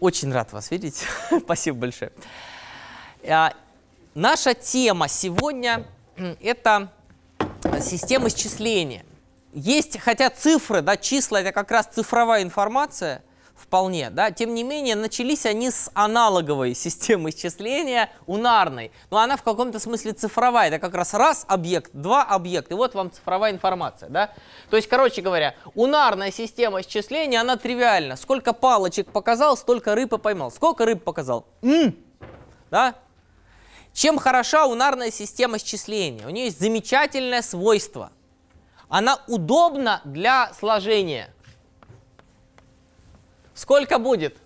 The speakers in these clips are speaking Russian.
Очень рад вас видеть. Спасибо большое. А, наша тема сегодня – это система счисления. Есть, хотя цифры, да, числа – это как раз цифровая информация, вполне. Да? Тем не менее, начались они с аналоговой системы исчисления, унарной. Но она в каком-то смысле цифровая. Это как раз раз объект, два объекта. и вот вам цифровая информация. Да? То есть, короче говоря, унарная система исчисления, она тривиальна. Сколько палочек показал, столько рыб и поймал. Сколько рыб показал? М! Да? Чем хороша унарная система исчисления? У нее есть замечательное свойство. Она удобна для сложения – Сколько будет?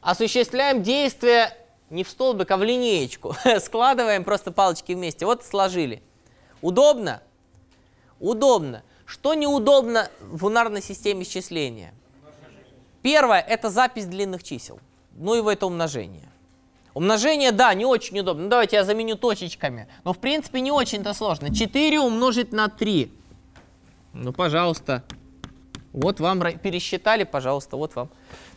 Осуществляем действие не в столбик, а в линеечку. Складываем просто палочки вместе. Вот сложили. Удобно? Удобно. Что неудобно в унарной системе исчисления? Первое – это запись длинных чисел. Ну и в это умножение. Умножение, да, не очень удобно. Ну, давайте я заменю точечками. Но, в принципе, не очень-то сложно. 4 умножить на 3. Ну, пожалуйста. Пожалуйста. Вот вам пересчитали, пожалуйста, вот вам.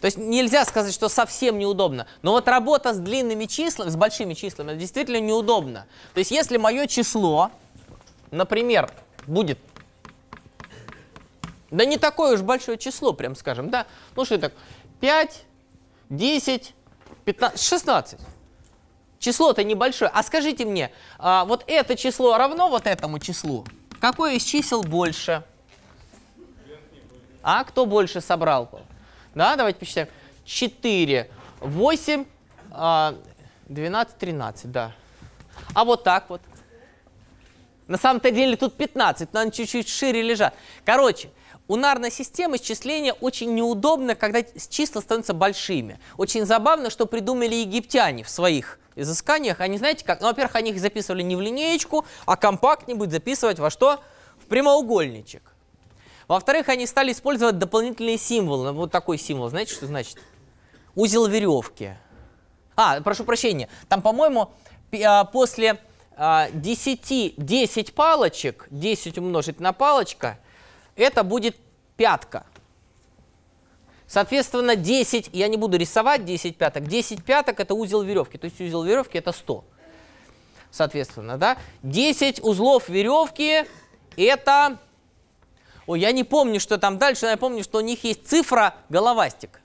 То есть нельзя сказать, что совсем неудобно. Но вот работа с длинными числами, с большими числами, действительно неудобно. То есть если мое число, например, будет... Да не такое уж большое число, прям скажем, да? Ну что так, 5, 10, 15, 16. Число-то небольшое. А скажите мне, а вот это число равно вот этому числу? Какое из чисел больше? А кто больше собрал Да, давайте посчитаем. 4, 8, 12, 13, да. А вот так вот. На самом-то деле тут 15, но они чуть-чуть шире лежат. Короче, унарная система исчисления очень неудобно, когда числа становятся большими. Очень забавно, что придумали египтяне в своих изысканиях. Они, знаете, как, ну, во-первых, они их записывали не в линеечку, а компактнее будет записывать во что? В прямоугольничек. Во-вторых, они стали использовать дополнительные символы. Ну, вот такой символ, знаете, что значит? Узел веревки. А, прошу прощения, там, по-моему, а, после 10, а, 10 палочек, 10 умножить на палочка, это будет пятка. Соответственно, 10, я не буду рисовать 10 пяток, 10 пяток это узел веревки, то есть узел веревки это 100. Соответственно, да? 10 узлов веревки это Ой, я не помню, что там дальше, но я помню, что у них есть цифра головастик.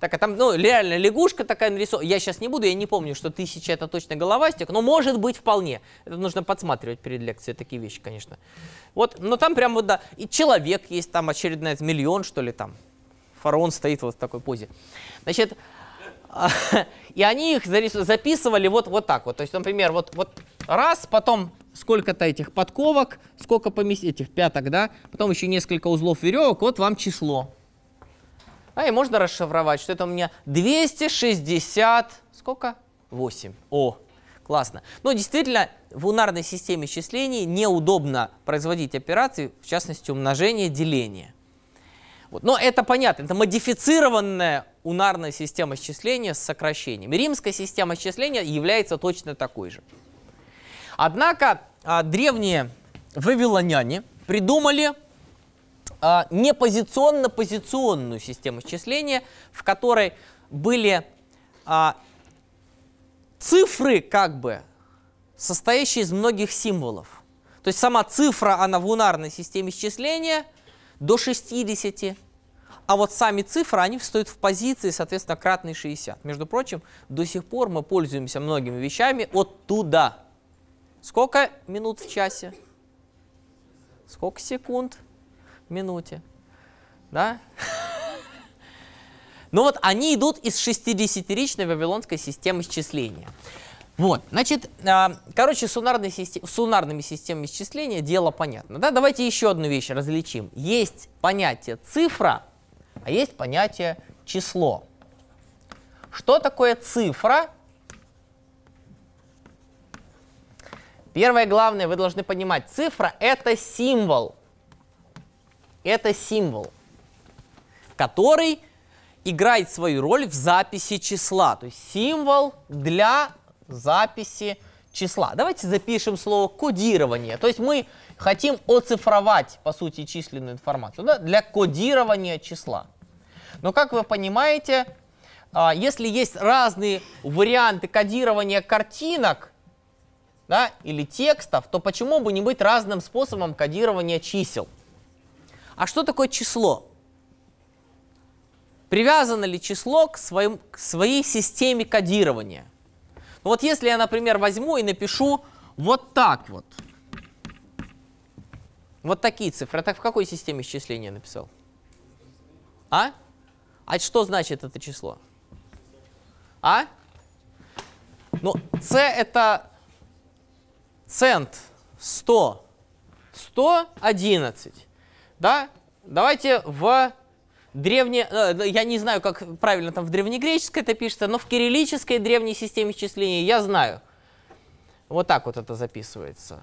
Так, а там, ну, реально лягушка такая нарисована. Я сейчас не буду, я не помню, что тысяча это точно головастик, но может быть вполне. Это нужно подсматривать перед лекцией, такие вещи, конечно. Вот, но там прям вот, да, и человек есть там очередная, миллион, что ли, там. Фараон стоит вот в такой позе. Значит, И они их записывали вот, вот так вот. То есть, например, вот, вот раз, потом сколько-то этих подковок, сколько поместить, этих пяток, да, потом еще несколько узлов веревок, вот вам число. А и можно расшифровать, что это у меня 260, сколько? 8. О, классно. Но ну, действительно, в унарной системе счислений неудобно производить операции, в частности, умножение, деление. Вот. Но это понятно, это модифицированная унарная система счисления с сокращением. Римская система счисления является точно такой же. Однако а, древние вавилоняне придумали а, непозиционно-позиционную систему счисления, в которой были а, цифры как бы состоящие из многих символов. То есть сама цифра, она в унарной системе счисления до 60, а вот сами цифры, они встают в позиции, соответственно, кратные 60. Между прочим, до сих пор мы пользуемся многими вещами оттуда. Сколько минут в часе? Сколько секунд в минуте? Да? Но ну вот они идут из 60-ричной вавилонской системы исчисления. Вот, значит, а, короче, с, систем, с системами исчисления дело понятно. Да? Давайте еще одну вещь различим. Есть понятие цифра, а есть понятие число. Что такое цифра? Первое главное, вы должны понимать, цифра — это символ. Это символ, который играет свою роль в записи числа. То есть символ для записи числа. Давайте запишем слово кодирование. То есть мы хотим оцифровать, по сути, численную информацию да, для кодирования числа. Но, как вы понимаете, а, если есть разные варианты кодирования картинок да, или текстов, то почему бы не быть разным способом кодирования чисел? А что такое число? Привязано ли число к, своим, к своей системе кодирования? Вот если я, например, возьму и напишу вот так вот – вот такие цифры. А так в какой системе исчисления написал? А? А что значит это число? А? Ну, c это цент 100, 111, да? Давайте в древне... Э, ну, я не знаю, как правильно там в древнегреческой это пишется, но в кириллической древней системе исчисления я знаю. Вот так вот это записывается.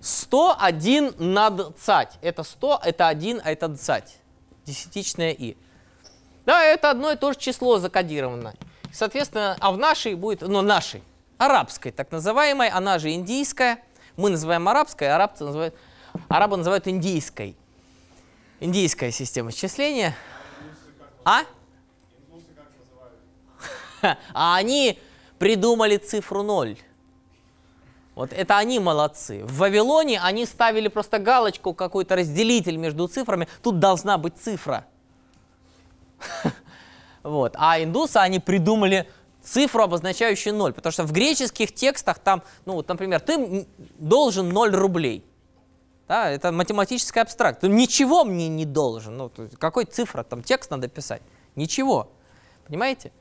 101 над цать. Это 100, это 1, а это цать. Десятичное и. Да, это одно и то же число закодировано. Соответственно, а в нашей будет, ну, нашей, арабской, так называемой, она же индийская. Мы называем арабской, арабцы называют, арабы называют индийской. Индийская система счисления. А? А они придумали цифру 0. Вот это они молодцы. В Вавилоне они ставили просто галочку, какой-то разделитель между цифрами. Тут должна быть цифра. Вот. А индусы, они придумали цифру, обозначающую ноль. Потому что в греческих текстах там, ну вот, например, ты должен 0 рублей. Да, это математическая абстракт. Ты ну, ничего мне не должен. Ну, какой цифра? Там текст надо писать. Ничего. Понимаете?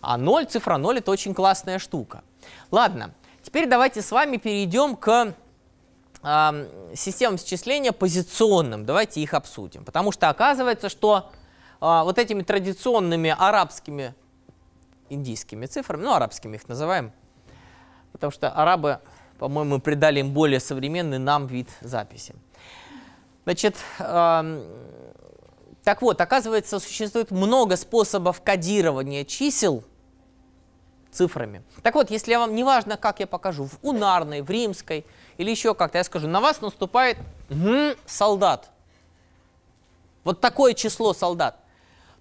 А 0, цифра 0 это очень классная штука. Ладно, Теперь давайте с вами перейдем к э, системам счисления позиционным. Давайте их обсудим. Потому что оказывается, что э, вот этими традиционными арабскими, индийскими цифрами, ну арабскими их называем, потому что арабы, по-моему, придали им более современный нам вид записи. Значит, э, так вот, оказывается, существует много способов кодирования чисел, цифрами. Так вот, если я вам неважно, как я покажу, в унарной, в римской или еще как-то, я скажу, на вас наступает солдат. Вот такое число солдат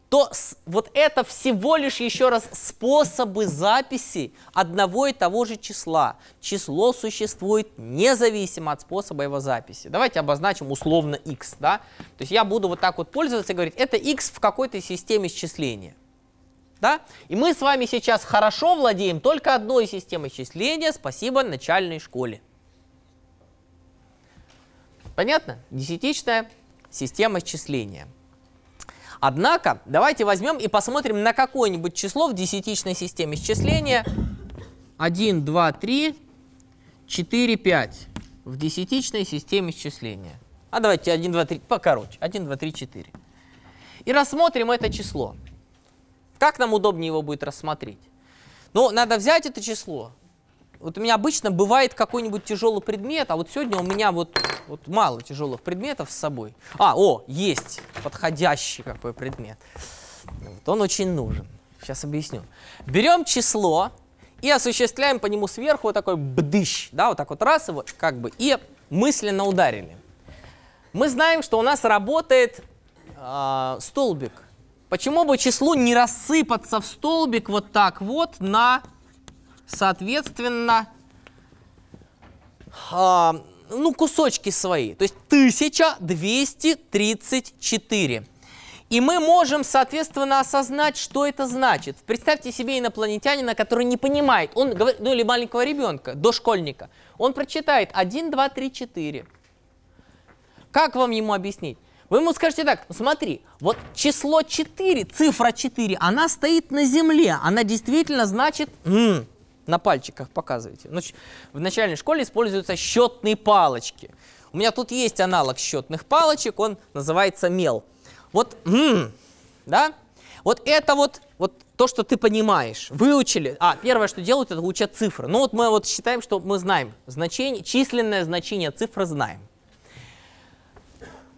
то вот это всего лишь еще раз способы записи одного и того же числа. Число существует независимо от способа его записи. Давайте обозначим условно x. Да? То есть я буду вот так вот пользоваться и говорить, это x в какой-то системе счисления. Да? И мы с вами сейчас хорошо владеем только одной системой числения, спасибо начальной школе. Понятно? Десятичная система числения. Однако, давайте возьмем и посмотрим на какое-нибудь число в десятичной системе счисления. 1, 2, 3, 4, 5 в десятичной системе счисления. А давайте 1, 2, 3, покороче. 1, 2, 3, 4. И рассмотрим это число. Как нам удобнее его будет рассмотреть? Ну, надо взять это число. Вот у меня обычно бывает какой-нибудь тяжелый предмет, а вот сегодня у меня вот, вот мало тяжелых предметов с собой. А, о, есть подходящий какой предмет. Вот он очень нужен. Сейчас объясню. Берем число и осуществляем по нему сверху вот такой бдыщ, да, вот так вот раз его как бы и мысленно ударили. Мы знаем, что у нас работает э, столбик Почему бы числу не рассыпаться в столбик вот так вот на, соответственно, э, ну, кусочки свои. То есть 1234. И мы можем, соответственно, осознать, что это значит. Представьте себе инопланетянина, который не понимает, он говорит, ну или маленького ребенка, дошкольника. Он прочитает 1, 2, 3, 4. Как вам ему объяснить? Вы ему скажете так, смотри, вот число 4, цифра 4, она стоит на земле, она действительно значит... М -м, на пальчиках показываете. Ну, в начальной школе используются счетные палочки. У меня тут есть аналог счетных палочек, он называется мел. Вот, м да? Вот это вот, вот то, что ты понимаешь, выучили. А, первое, что делают, это учат цифры. Ну вот мы вот считаем, что мы знаем значение, численное значение цифры знаем.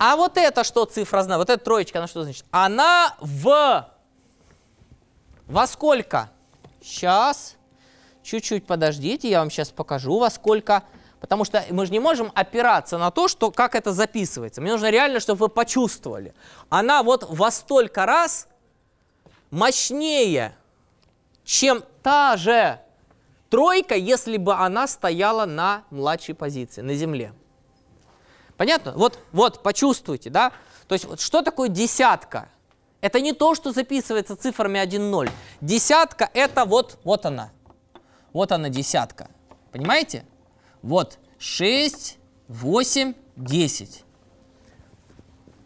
А вот это что цифра знает? Вот эта троечка, она что значит? Она в... Во сколько? Сейчас. Чуть-чуть подождите, я вам сейчас покажу, во сколько... Потому что мы же не можем опираться на то, что, как это записывается. Мне нужно реально, чтобы вы почувствовали. Она вот во столько раз мощнее, чем та же тройка, если бы она стояла на младшей позиции, на земле. Понятно? Вот, вот, почувствуйте, да? То есть вот что такое десятка? Это не то, что записывается цифрами 1-0. Десятка это вот, вот она. Вот она десятка. Понимаете? Вот 6, 8, 10.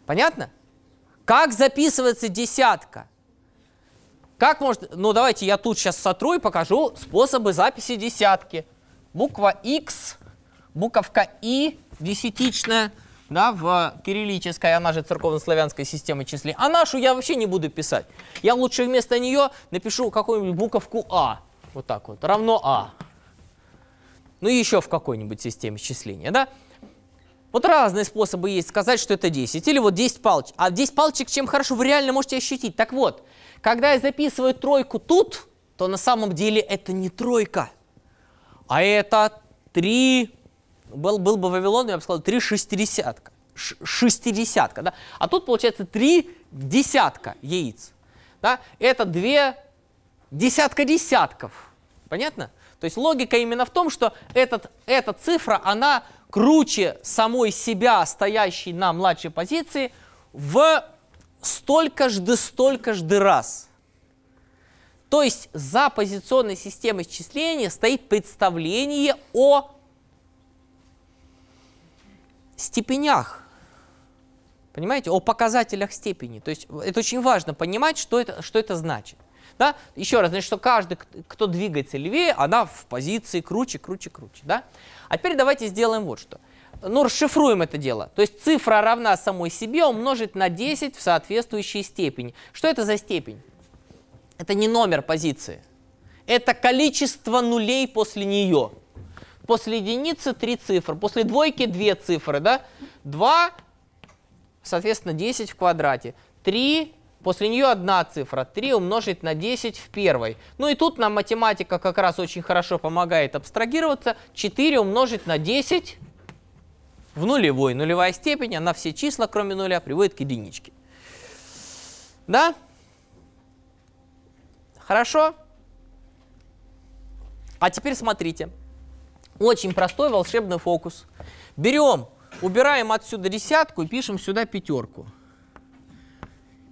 Понятно? Как записывается десятка? Как может... Ну, давайте я тут сейчас сотру и покажу способы записи десятки. Буква X, буковка И, десятичная, да, в кириллической, она же церковнославянской системы числей. А нашу я вообще не буду писать. Я лучше вместо нее напишу какую-нибудь буковку А. Вот так вот, равно А. Ну еще в какой-нибудь системе числения, да? Вот разные способы есть сказать, что это 10. Или вот 10 палочек. А 10 палочек чем хорошо, вы реально можете ощутить. Так вот, когда я записываю тройку тут, то на самом деле это не тройка, а это 3 был, был бы Вавилон, я бы сказал, три шестидесятка. Ш, шестидесятка, да? А тут получается три десятка яиц. Да? Это две десятка десятков. Понятно? То есть логика именно в том, что этот, эта цифра, она круче самой себя, стоящей на младшей позиции, в столько жды, столько жды раз. То есть за позиционной системой счисления стоит представление о степенях. Понимаете, о показателях степени. То есть это очень важно понимать, что это, что это значит. Да? Еще раз, значит, что каждый, кто двигается левее, она в позиции круче, круче, круче. Да? А теперь давайте сделаем вот что. Ну, расшифруем это дело. То есть цифра равна самой себе умножить на 10 в соответствующей степени. Что это за степень? Это не номер позиции. Это количество нулей после нее после единицы три цифры, после двойки две цифры, да? два, соответственно, 10 в квадрате. три, после нее одна цифра, три умножить на 10 в первой. Ну и тут нам математика как раз очень хорошо помогает абстрагироваться. 4 умножить на 10 в нулевой. Нулевая степень, она все числа, кроме нуля, приводит к единичке. Да? Хорошо? А теперь смотрите. Очень простой волшебный фокус. Берем, убираем отсюда десятку и пишем сюда пятерку.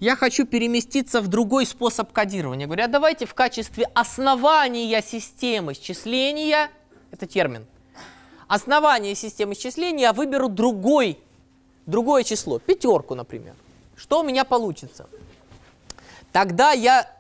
Я хочу переместиться в другой способ кодирования. Говорю, а давайте в качестве основания системы счисления, это термин, основания системы счисления я выберу другой, другое число, пятерку, например. Что у меня получится? Тогда я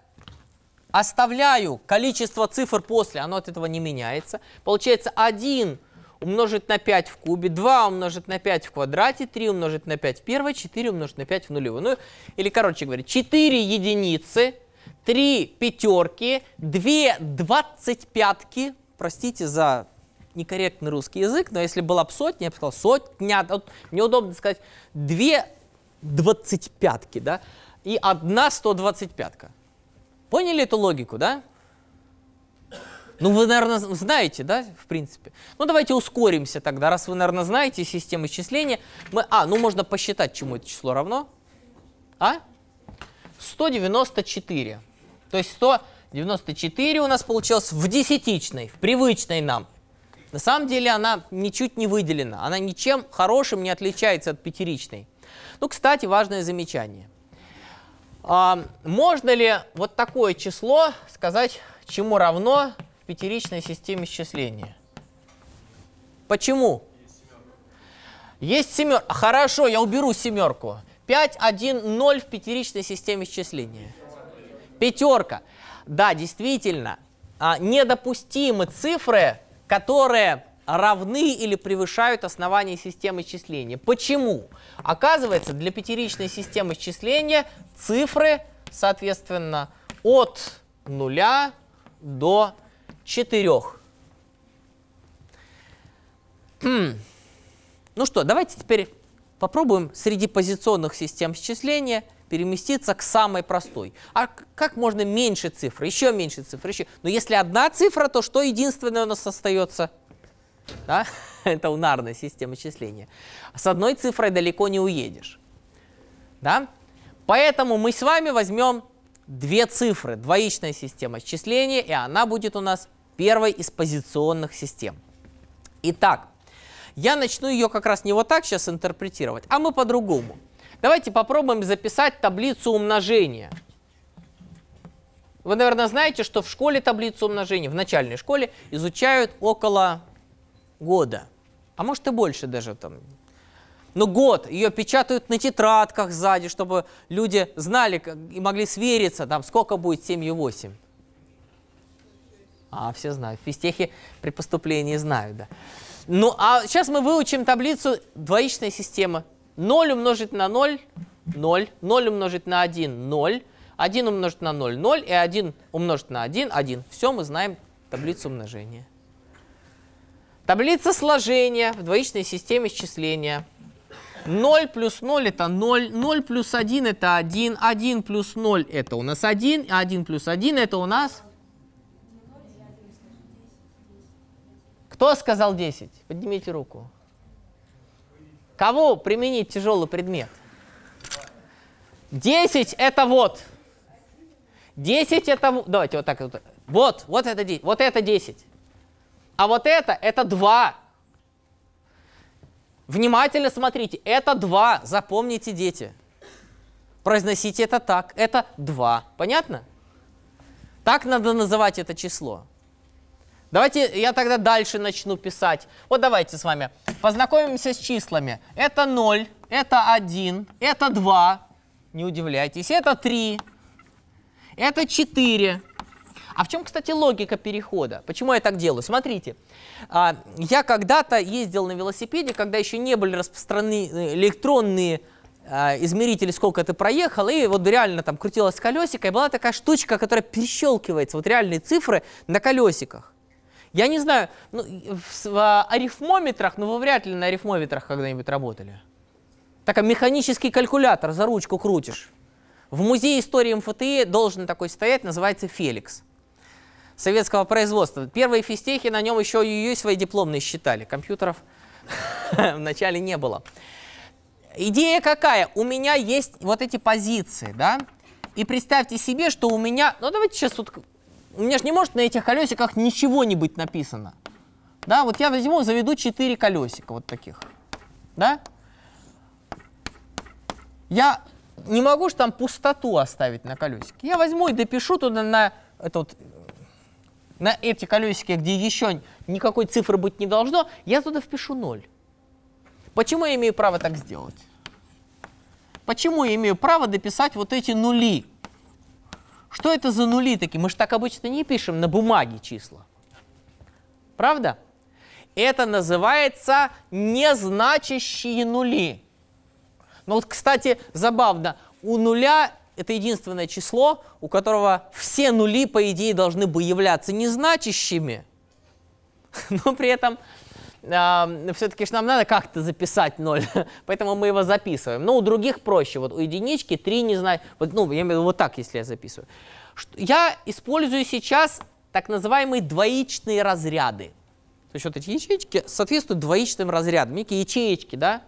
оставляю количество цифр после, оно от этого не меняется. Получается 1 умножить на 5 в кубе, 2 умножить на 5 в квадрате, 3 умножить на 5 в первой, 4 умножить на 5 в нулевую, Ну, или, короче говоря, 4 единицы, 3 пятерки, 2 двадцать пятки, простите за некорректный русский язык, но если была бы сотня, я бы сказал сотня, вот мне удобно сказать две двадцать пятки, да, и одна сто двадцать пятка. Поняли эту логику, да? Ну, вы, наверное, знаете, да, в принципе. Ну, давайте ускоримся тогда, раз вы, наверное, знаете систему исчисления. Мы, а, ну, можно посчитать, чему это число равно. А? 194. То есть 194 у нас получилось в десятичной, в привычной нам. На самом деле она ничуть не выделена. Она ничем хорошим не отличается от пятеричной. Ну, кстати, важное замечание. А, можно ли вот такое число сказать, чему равно в пятеричной системе счисления? Почему? Есть семерка. Хорошо, я уберу семерку. 5, 1, 0 в пятеричной системе счисления. Пятерка. Да, действительно, а, недопустимы цифры, которые равны или превышают основание системы счисления. Почему? Почему? Оказывается, для пятеричной системы счисления цифры, соответственно, от 0 до 4. Хм. Ну что, давайте теперь попробуем среди позиционных систем счисления переместиться к самой простой. А как можно меньше цифр, еще меньше цифр, еще? Но если одна цифра, то что единственное у нас остается – да? это унарная система числения, с одной цифрой далеко не уедешь. Да? Поэтому мы с вами возьмем две цифры, двоичная система числения, и она будет у нас первой из позиционных систем. Итак, я начну ее как раз не вот так сейчас интерпретировать, а мы по-другому. Давайте попробуем записать таблицу умножения. Вы, наверное, знаете, что в школе таблицу умножения, в начальной школе, изучают около года. А может и больше даже там. Но год ее печатают на тетрадках сзади, чтобы люди знали и могли свериться, там, сколько будет 7 и 8. А, все знают. Физтехи при поступлении знают, да. Ну, а сейчас мы выучим таблицу двоичной системы. 0 умножить на 0 – 0. 0 умножить на 1 – 0. 1 умножить на 0 – 0. И 1 умножить на 1 – 1. Все мы знаем таблицу умножения. Таблица сложения в двоичной системе счисления. 0 плюс 0 это 0, 0 плюс 1 это 1, 1 плюс 0 это у нас 1, 1 плюс 1 это у нас... Кто сказал 10? Поднимите руку. Кого применить тяжелый предмет? 10 это вот. 10 это... Давайте вот так. Вот, вот, вот это 10. Вот это 10. А вот это, это 2. Внимательно смотрите, это 2, запомните, дети. Произносите это так, это 2. Понятно? Так надо называть это число. Давайте я тогда дальше начну писать. Вот давайте с вами познакомимся с числами. Это 0, это 1, это 2, не удивляйтесь, это 3, это 4, а в чем, кстати, логика перехода? Почему я так делаю? Смотрите, а, я когда-то ездил на велосипеде, когда еще не были распространены э, электронные а, измерители, сколько ты проехал, и вот реально там крутилась колесико, и была такая штучка, которая перещелкивается, вот реальные цифры на колесиках. Я не знаю, ну, в, в арифмометрах, ну вы вряд ли на арифмометрах когда-нибудь работали. Так, а механический калькулятор за ручку крутишь. В музее истории МФТИ должен такой стоять, называется «Феликс» советского производства. Первые физтехи на нем еще и свои дипломные считали. Компьютеров вначале не было. Идея какая? У меня есть вот эти позиции, да? И представьте себе, что у меня... Ну, давайте сейчас вот... У меня же не может на этих колесиках ничего не быть написано. Да, вот я возьму, заведу 4 колесика вот таких. Да? Я не могу же там пустоту оставить на колесике. Я возьму и допишу туда на этот на эти колесики, где еще никакой цифры быть не должно, я туда впишу 0. Почему я имею право так сделать? Почему я имею право дописать вот эти нули? Что это за нули такие? Мы же так обычно не пишем на бумаге числа. Правда? Это называется незначащие нули. Ну вот, кстати, забавно, у нуля это единственное число, у которого все нули, по идее, должны бы являться незначащими, но при этом э, а, все-таки же нам надо как-то записать 0, поэтому мы его записываем. Но у других проще, вот у единички 3 не знаю, вот, ну, я имею в виду вот так, если я записываю. Я использую сейчас так называемые двоичные разряды. То есть вот эти ячейки соответствуют двоичным разрядам, некие ячеечки, да?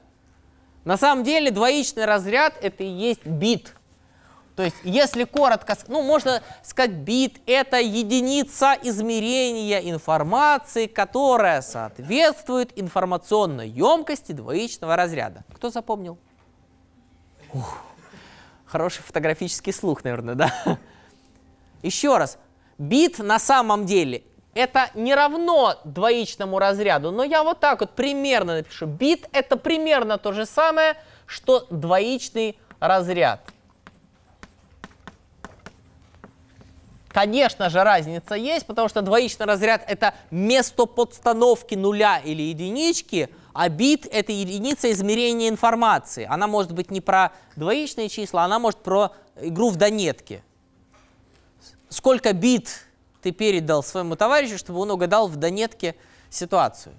На самом деле двоичный разряд это и есть бит, то есть, если коротко, ну, можно сказать, бит – это единица измерения информации, которая соответствует информационной емкости двоичного разряда. Кто запомнил? Ух, хороший фотографический слух, наверное, да? Еще раз. Бит на самом деле это не равно двоичному разряду, но я вот так вот примерно напишу. Бит это примерно то же самое, что двоичный разряд. Конечно же, разница есть, потому что двоичный разряд – это место подстановки нуля или единички, а бит – это единица измерения информации. Она может быть не про двоичные числа, она может про игру в донетки. Сколько бит ты передал своему товарищу, чтобы он угадал в донетке ситуацию?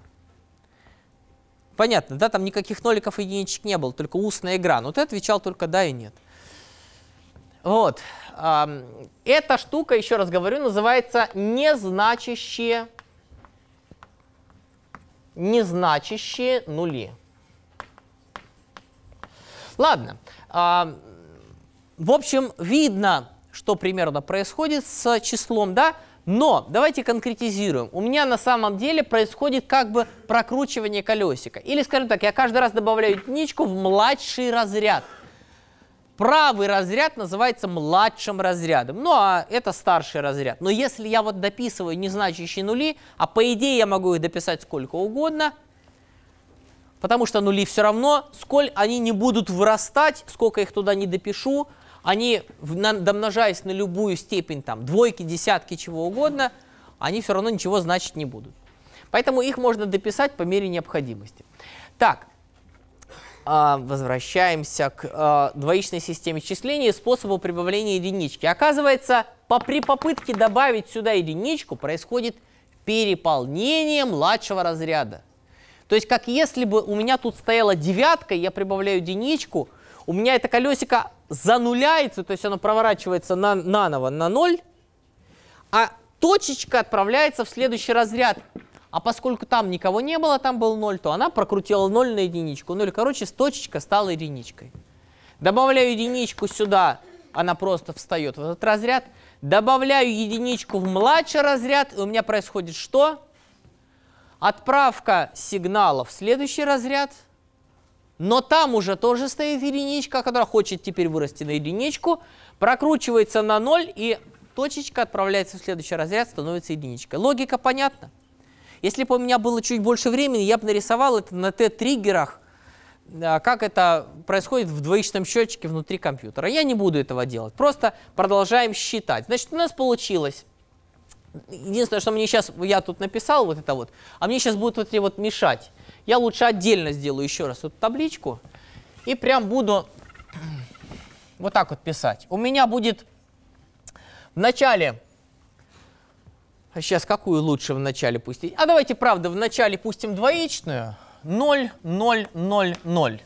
Понятно, да, там никаких ноликов и единичек не было, только устная игра. Но ты отвечал только «да» и «нет». Вот. Эта штука, еще раз говорю, называется незначащие, незначащие нули. Ладно. В общем, видно, что примерно происходит с числом, да? Но давайте конкретизируем. У меня на самом деле происходит как бы прокручивание колесика. Или, скажем так, я каждый раз добавляю единичку в младший разряд – правый разряд называется младшим разрядом. Ну, а это старший разряд. Но если я вот дописываю незначащие нули, а по идее я могу их дописать сколько угодно, потому что нули все равно, сколь они не будут вырастать, сколько их туда не допишу, они, домножаясь на любую степень, там, двойки, десятки, чего угодно, они все равно ничего значить не будут. Поэтому их можно дописать по мере необходимости. Так, а, возвращаемся к а, двоичной системе числения и способу прибавления единички. Оказывается, по, при попытке добавить сюда единичку происходит переполнение младшего разряда. То есть, как если бы у меня тут стояла девятка, я прибавляю единичку, у меня это колесико зануляется, то есть оно проворачивается на, наново на ноль, а точечка отправляется в следующий разряд. А поскольку там никого не было, там был 0, то она прокрутила 0 на единичку. 0, короче, точечка стала единичкой. Добавляю единичку сюда, она просто встает в этот разряд. Добавляю единичку в младший разряд, и у меня происходит что? Отправка сигнала в следующий разряд. Но там уже тоже стоит единичка, которая хочет теперь вырасти на единичку. Прокручивается на 0, и точечка отправляется в следующий разряд, становится единичкой. Логика понятна? Если бы у меня было чуть больше времени, я бы нарисовал это на Т-триггерах, а как это происходит в двоичном счетчике внутри компьютера. Я не буду этого делать, просто продолжаем считать. Значит, у нас получилось Единственное, что мне сейчас, я тут написал вот это вот, а мне сейчас будет вот эти вот мешать. Я лучше отдельно сделаю еще раз вот табличку и прям буду вот так вот писать. У меня будет в начале а сейчас какую лучше в начале пустить? А давайте, правда, в начале пустим двоичную. 0, 0, 0, 0.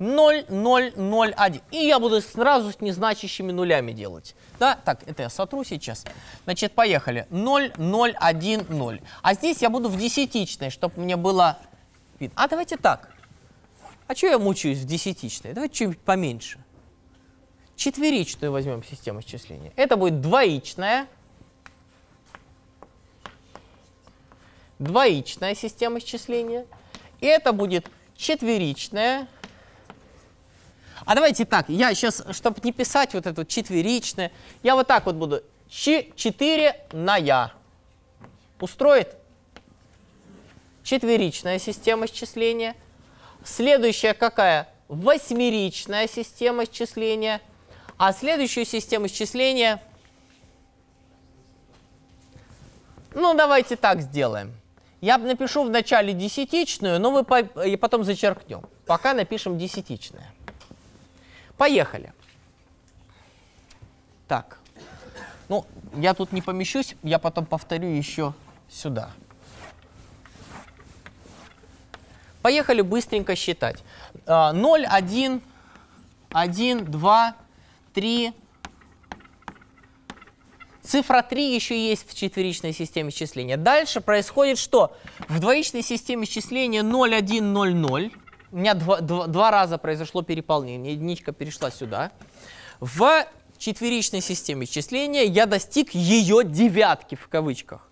0, 0, 0, 1. И я буду сразу с незначащими нулями делать. Да, так, это я сотру сейчас. Значит, поехали. 0, 0, 1, 0. А здесь я буду в десятичной, чтобы мне было... А давайте так. А что я мучаюсь в десятичной? Давайте чуть поменьше. Четверичную возьмем систему исчисления. Это будет двоичная. двоичная система исчисления. И это будет четверичная. А давайте так, я сейчас, чтобы не писать вот это вот четверичное, я вот так вот буду. четыре на я. Устроит? Четверичная система исчисления. Следующая какая? Восьмеричная система исчисления. А следующую систему исчисления... Ну, давайте так сделаем. Я напишу в начале десятичную, но мы по и потом зачеркнем. Пока напишем десятичное. Поехали. Так. Ну, я тут не помещусь, я потом повторю еще сюда. Поехали быстренько считать. 0, 1, 1, 2, 3, Цифра 3 еще есть в четверичной системе счисления. Дальше происходит что? В двоичной системе счисления 0, 1, 0, 0. У меня два, два, два раза произошло переполнение. Единичка перешла сюда. В четверичной системе счисления я достиг ее девятки в кавычках.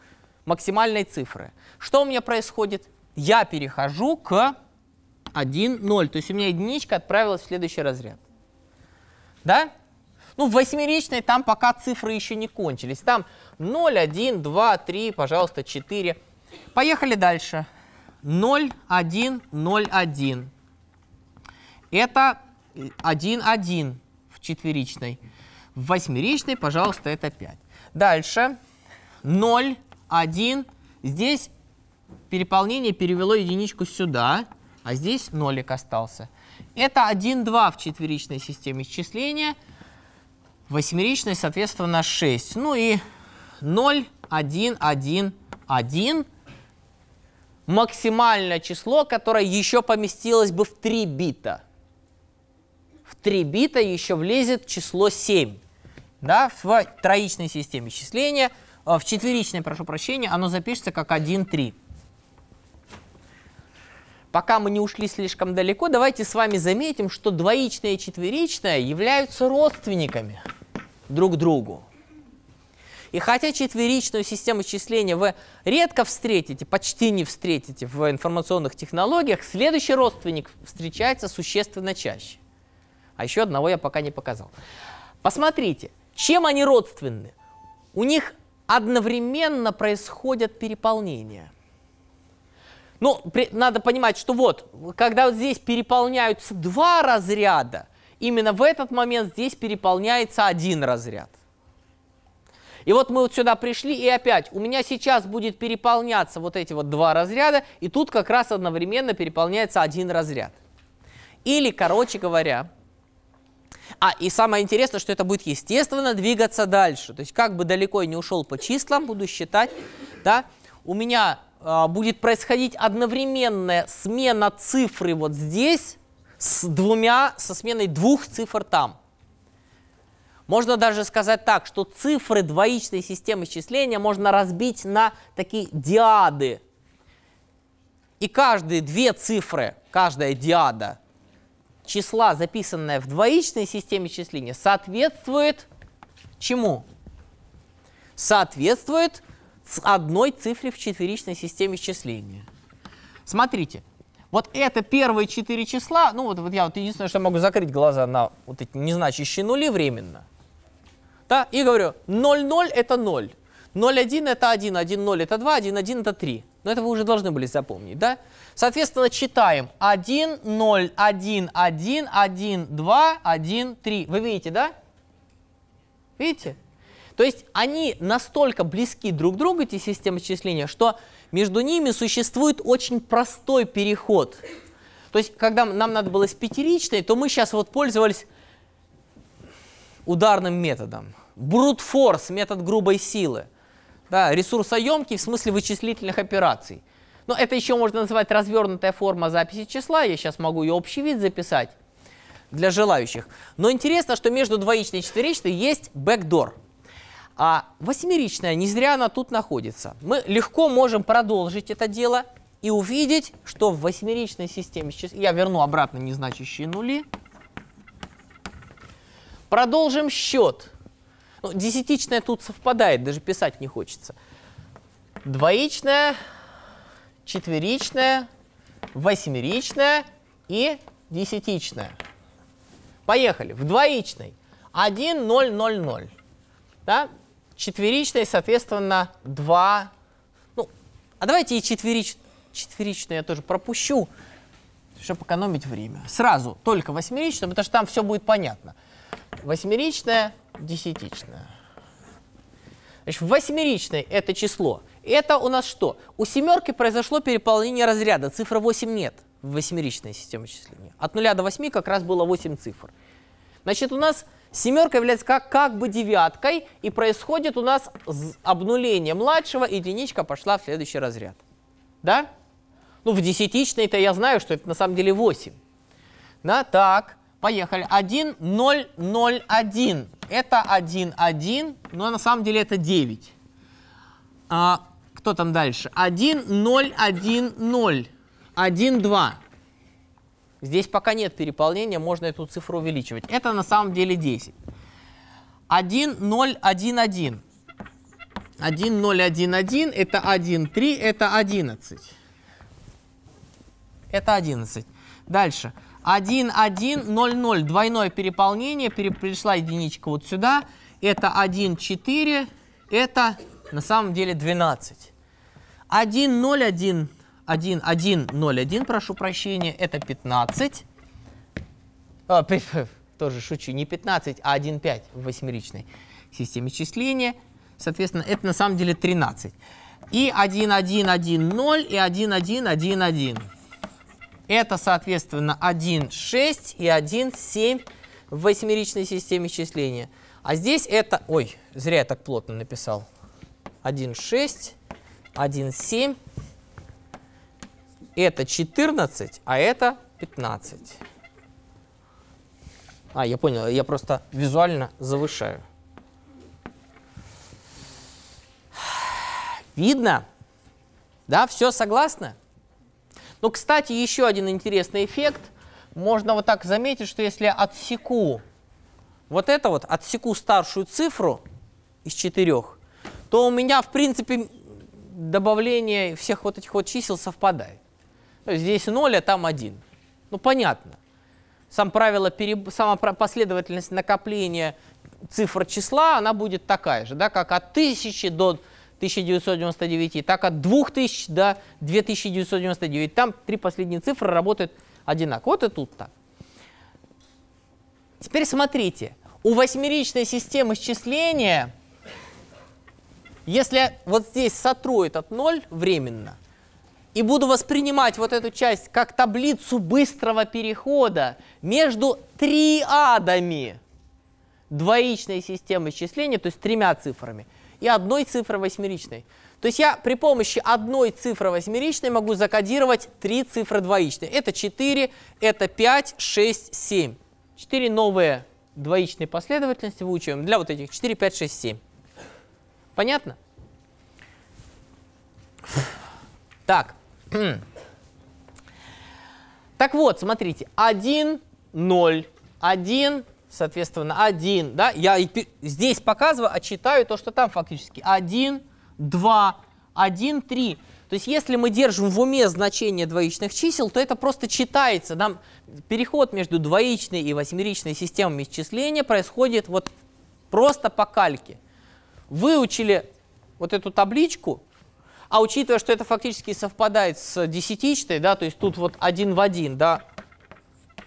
Максимальной цифры. Что у меня происходит? Я перехожу к 1, 0. То есть у меня единичка отправилась в следующий разряд. Да? Ну, в восьмеричной там пока цифры еще не кончились. Там 0, 1, 2, 3, пожалуйста, 4. Поехали дальше. 0, 1, 0, 1. Это 1, э, 1 в четверичной. В восьмеричной, пожалуйста, это 5. Дальше 0, 1. Здесь переполнение перевело единичку сюда, а здесь нолик остался. Это 1, 2 в четверичной системе исчисления – восьмеричный, соответственно, 6. Ну и 0, 1, 1, 1 – максимальное число, которое еще поместилось бы в 3 бита. В 3 бита еще влезет число 7. Да, в троичной системе числения, э, в четверичной, прошу прощения, оно запишется как 1, 3. Пока мы не ушли слишком далеко, давайте с вами заметим, что двоичное и четверичное являются родственниками – друг другу. И хотя четверичную систему числения вы редко встретите, почти не встретите в информационных технологиях, следующий родственник встречается существенно чаще. А еще одного я пока не показал. Посмотрите, чем они родственны? У них одновременно происходят переполнения. Ну, при, надо понимать, что вот, когда вот здесь переполняются два разряда – именно в этот момент здесь переполняется один разряд. И вот мы вот сюда пришли, и опять у меня сейчас будет переполняться вот эти вот два разряда, и тут как раз одновременно переполняется один разряд. Или, короче говоря, а, и самое интересное, что это будет, естественно, двигаться дальше. То есть как бы далеко я не ушел по числам, буду считать, да, у меня э, будет происходить одновременная смена цифры вот здесь, с двумя, со сменой двух цифр там. Можно даже сказать так, что цифры двоичной системы счисления можно разбить на такие диады. И каждые две цифры, каждая диада числа, записанное в двоичной системе числения, соответствует чему? Соответствует одной цифре в четверичной системе числения. Смотрите, вот это первые четыре числа, ну вот, вот я вот единственное, что могу закрыть глаза на вот эти незначащие нули временно. Да, и говорю, 0,0 это 0, 0,1 это 1, 1,0 это 2, 1,1 это 3. Но это вы уже должны были запомнить, да? Соответственно, читаем 1, 0, 1, 1, 1, 2, 1, 3. Вы видите, да? Видите? То есть они настолько близки друг к другу, эти системы счисления, что между ними существует очень простой переход. То есть, когда нам надо было с пятеричной, то мы сейчас вот пользовались ударным методом. Брутфорс, метод грубой силы. Да, ресурсоемкий в смысле вычислительных операций. Но это еще можно назвать развернутая форма записи числа. Я сейчас могу ее общий вид записать для желающих. Но интересно, что между двоичной и четверичной есть бэкдор – а восьмеричная, не зря она тут находится. Мы легко можем продолжить это дело и увидеть, что в восьмеричной системе... я верну обратно незначащие нули. Продолжим счет. Ну, десятичная тут совпадает, даже писать не хочется. Двоичная, четверичная, восьмеричная и десятичная. Поехали. В двоичной 1, 0, 0, 0. Да? четверичная, соответственно, 2. Ну, а давайте и четверич... четверичную я тоже пропущу, чтобы экономить время. Сразу, только восьмеричную, потому что там все будет понятно. Восьмеричная, десятичная. Значит, восьмеричной это число. Это у нас что? У семерки произошло переполнение разряда. Цифры 8 нет в восьмеричной системе числения. От 0 до 8 как раз было 8 цифр. Значит, у нас Семерка является как, как бы девяткой, и происходит у нас обнуление младшего, и единичка пошла в следующий разряд. Да? Ну, в десятичной-то я знаю, что это на самом деле 8. Да, так, поехали. 1, 0, 0, 1. Это 1, 1, но на самом деле это 9. А, кто там дальше? 1, 0, 1, 0. 1, 2. Здесь пока нет переполнения, можно эту цифру увеличивать. Это на самом деле 10. 1, 0, 1, 1. 1, 0, 1, 1 – это 1, 3 – это 11. Это 11. Дальше. 1, 1, 0, 0. Двойное переполнение. Перешла единичка вот сюда. Это 1, 4. Это на самом деле 12. 1, 0, 1, 1, 1, 0, 1, прошу прощения, это 15. О, а, тоже шучу, не 15, а 1, 5 в восьмеричной системе числения. Соответственно, это на самом деле 13. И 1, 1, 1, 0 и 1, 1, 1, 1. Это, соответственно, 1, 6 и 1, 7 в восьмеричной системе числения. А здесь это... Ой, зря я так плотно написал. 1, 6, 1, 7 это 14, а это 15. А, я понял, я просто визуально завышаю. Видно? Да, все согласны? Ну, кстати, еще один интересный эффект. Можно вот так заметить, что если я отсеку вот это вот, отсеку старшую цифру из четырех, то у меня, в принципе, добавление всех вот этих вот чисел совпадает. Ну, здесь 0, а там 1. Ну, понятно. Сам правило, переб... сама последовательность накопления цифр числа, она будет такая же, да, как от 1000 до 1999, так от 2000 до 2999. Там три последние цифры работают одинаково. Вот и тут так. Теперь смотрите, у восьмеричной системы счисления, если вот здесь сотрует этот 0 временно, и буду воспринимать вот эту часть как таблицу быстрого перехода между триадами двоичной системы исчисления, то есть тремя цифрами, и одной цифрой восьмеричной. То есть я при помощи одной цифры восьмеричной могу закодировать три цифры двоичные. Это 4, это 5, 6, 7. Четыре новые двоичные последовательности выучиваем для вот этих 4, 5, 6, 7. Понятно? Так, так вот, смотрите, 1, 0, 1, соответственно, 1, да, я здесь показываю, а читаю то, что там фактически. 1, 2, 1, 3. То есть если мы держим в уме значение двоичных чисел, то это просто читается. Нам переход между двоичной и восьмеричной системами исчисления происходит вот просто по кальке. Выучили вот эту табличку, а учитывая, что это фактически совпадает с десятичной, да, то есть тут вот один в один, да,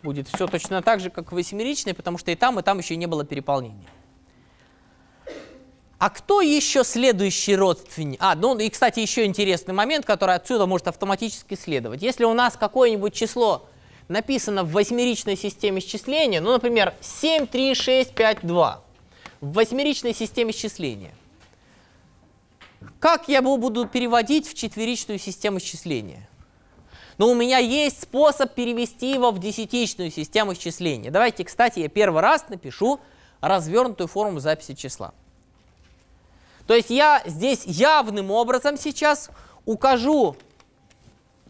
будет все точно так же, как в восьмеричной, потому что и там, и там еще не было переполнения. А кто еще следующий родственник? А, ну и, кстати, еще интересный момент, который отсюда может автоматически следовать. Если у нас какое-нибудь число написано в восьмеричной системе исчисления, ну, например, 7, 3, 6, 5, 2, в восьмеричной системе исчисления, как я его буду переводить в четверичную систему исчисления? Но у меня есть способ перевести его в десятичную систему исчисления. Давайте, кстати, я первый раз напишу развернутую форму записи числа. То есть я здесь явным образом сейчас укажу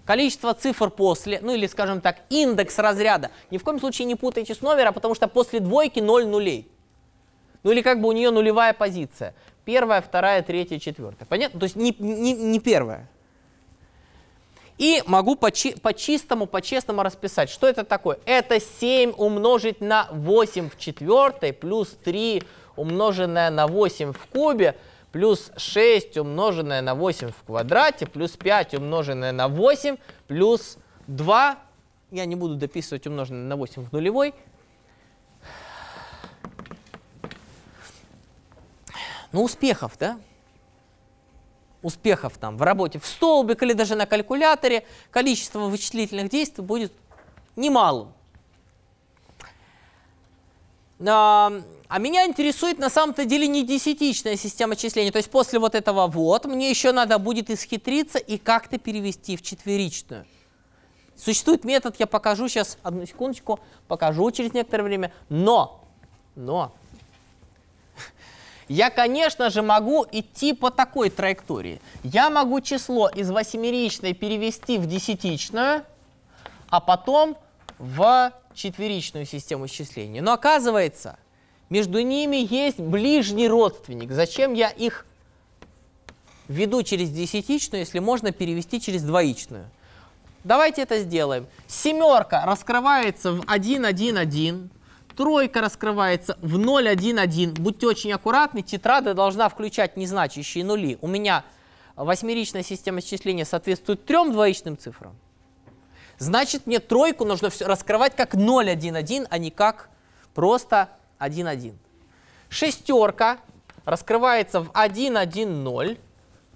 количество цифр после, ну или, скажем так, индекс разряда. Ни в коем случае не путайте с номера, потому что после двойки 0 нулей. Ну или как бы у нее нулевая позиция первая, вторая, третья, четвертая. Понятно? То есть не, не, не первая. И могу по-чистому, по по-честному расписать. Что это такое? Это 7 умножить на 8 в четвертой, плюс 3 умноженное на 8 в кубе, плюс 6 умноженное на 8 в квадрате, плюс 5 умноженное на 8, плюс 2, я не буду дописывать умноженное на 8 в нулевой, Ну, успехов, да? Успехов там в работе в столбик или даже на калькуляторе, количество вычислительных действий будет немалым. А, а меня интересует на самом-то деле не десятичная система числения. То есть после вот этого вот мне еще надо будет исхитриться и как-то перевести в четверичную. Существует метод, я покажу сейчас, одну секундочку, покажу через некоторое время. Но, но я, конечно же, могу идти по такой траектории. Я могу число из восьмеричной перевести в десятичную, а потом в четверичную систему исчисления. Но оказывается, между ними есть ближний родственник. Зачем я их веду через десятичную, если можно перевести через двоичную? Давайте это сделаем. Семерка раскрывается в 1, 1, 1 тройка раскрывается в 0,1,1. Будьте очень аккуратны, тетрада должна включать незначащие нули. У меня восьмеричная система счисления соответствует трем двоичным цифрам. Значит, мне тройку нужно раскрывать как 0,1,1, а не как просто 1,1. Шестерка раскрывается в 1,1,0.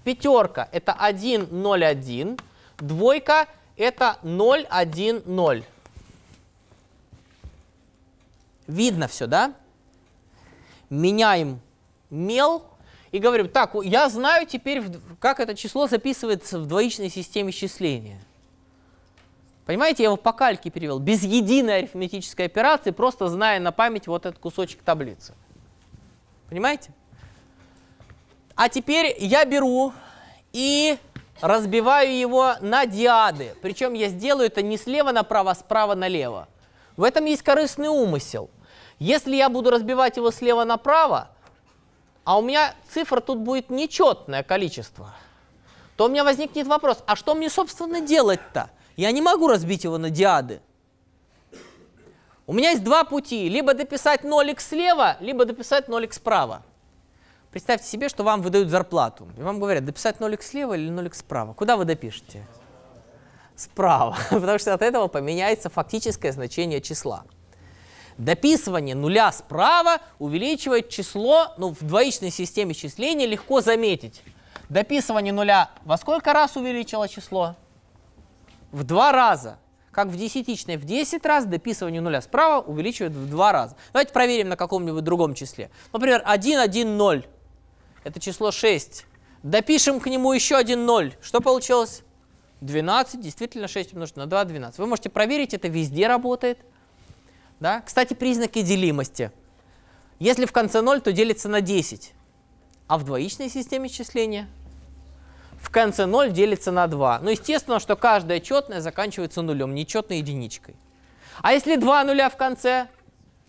Пятерка — это 1,0,1. Двойка — это 0,1,0. Видно все, да? Меняем мел и говорим, так, я знаю теперь, как это число записывается в двоичной системе счисления. Понимаете, я его по кальке перевел, без единой арифметической операции, просто зная на память вот этот кусочек таблицы. Понимаете? А теперь я беру и разбиваю его на диады. Причем я сделаю это не слева направо, а справа налево. В этом есть корыстный умысел – если я буду разбивать его слева направо, а у меня цифра тут будет нечетное количество, то у меня возникнет вопрос, а что мне, собственно, делать-то? Я не могу разбить его на диады. У меня есть два пути. Либо дописать нолик слева, либо дописать нолик справа. Представьте себе, что вам выдают зарплату. И вам говорят, дописать нолик слева или нолик справа. Куда вы допишете? Справа. Потому что от этого поменяется фактическое значение числа. Дописывание нуля справа увеличивает число, ну, в двоичной системе числения легко заметить. Дописывание нуля во сколько раз увеличило число? В два раза. Как в десятичной в 10 раз, дописывание нуля справа увеличивает в два раза. Давайте проверим на каком-нибудь другом числе. Например, 1, 1, 0. Это число 6. Допишем к нему еще один 0. Что получилось? 12, действительно 6 умножить на 2, 12. Вы можете проверить, это везде работает. Да? Кстати, признаки делимости. Если в конце 0, то делится на 10. А в двоичной системе числения в конце 0 делится на 2. Ну, естественно, что каждое четное заканчивается нулем, нечетной единичкой. А если 2 нуля в конце,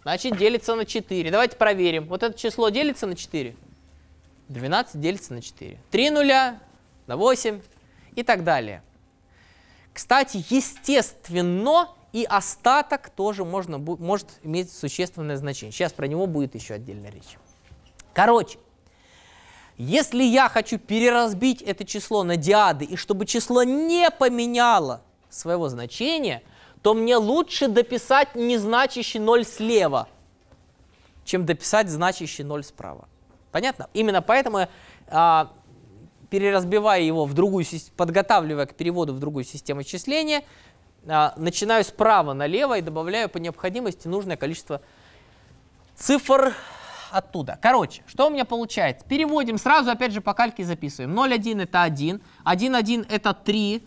значит делится на 4. Давайте проверим. Вот это число делится на 4? 12 делится на 4. 3 нуля на 8 и так далее. Кстати, естественно, и остаток тоже можно, может иметь существенное значение. Сейчас про него будет еще отдельная речь. Короче, если я хочу переразбить это число на диады, и чтобы число не поменяло своего значения, то мне лучше дописать незначащий ноль слева, чем дописать значащий ноль справа. Понятно? Именно поэтому, а, переразбивая его в другую, подготавливая к переводу в другую систему числения, а, начинаю справа налево и добавляю по необходимости нужное количество цифр оттуда. Короче, что у меня получается? Переводим сразу, опять же, по кальке записываем. 0,1 это 1, 1,1 это 3,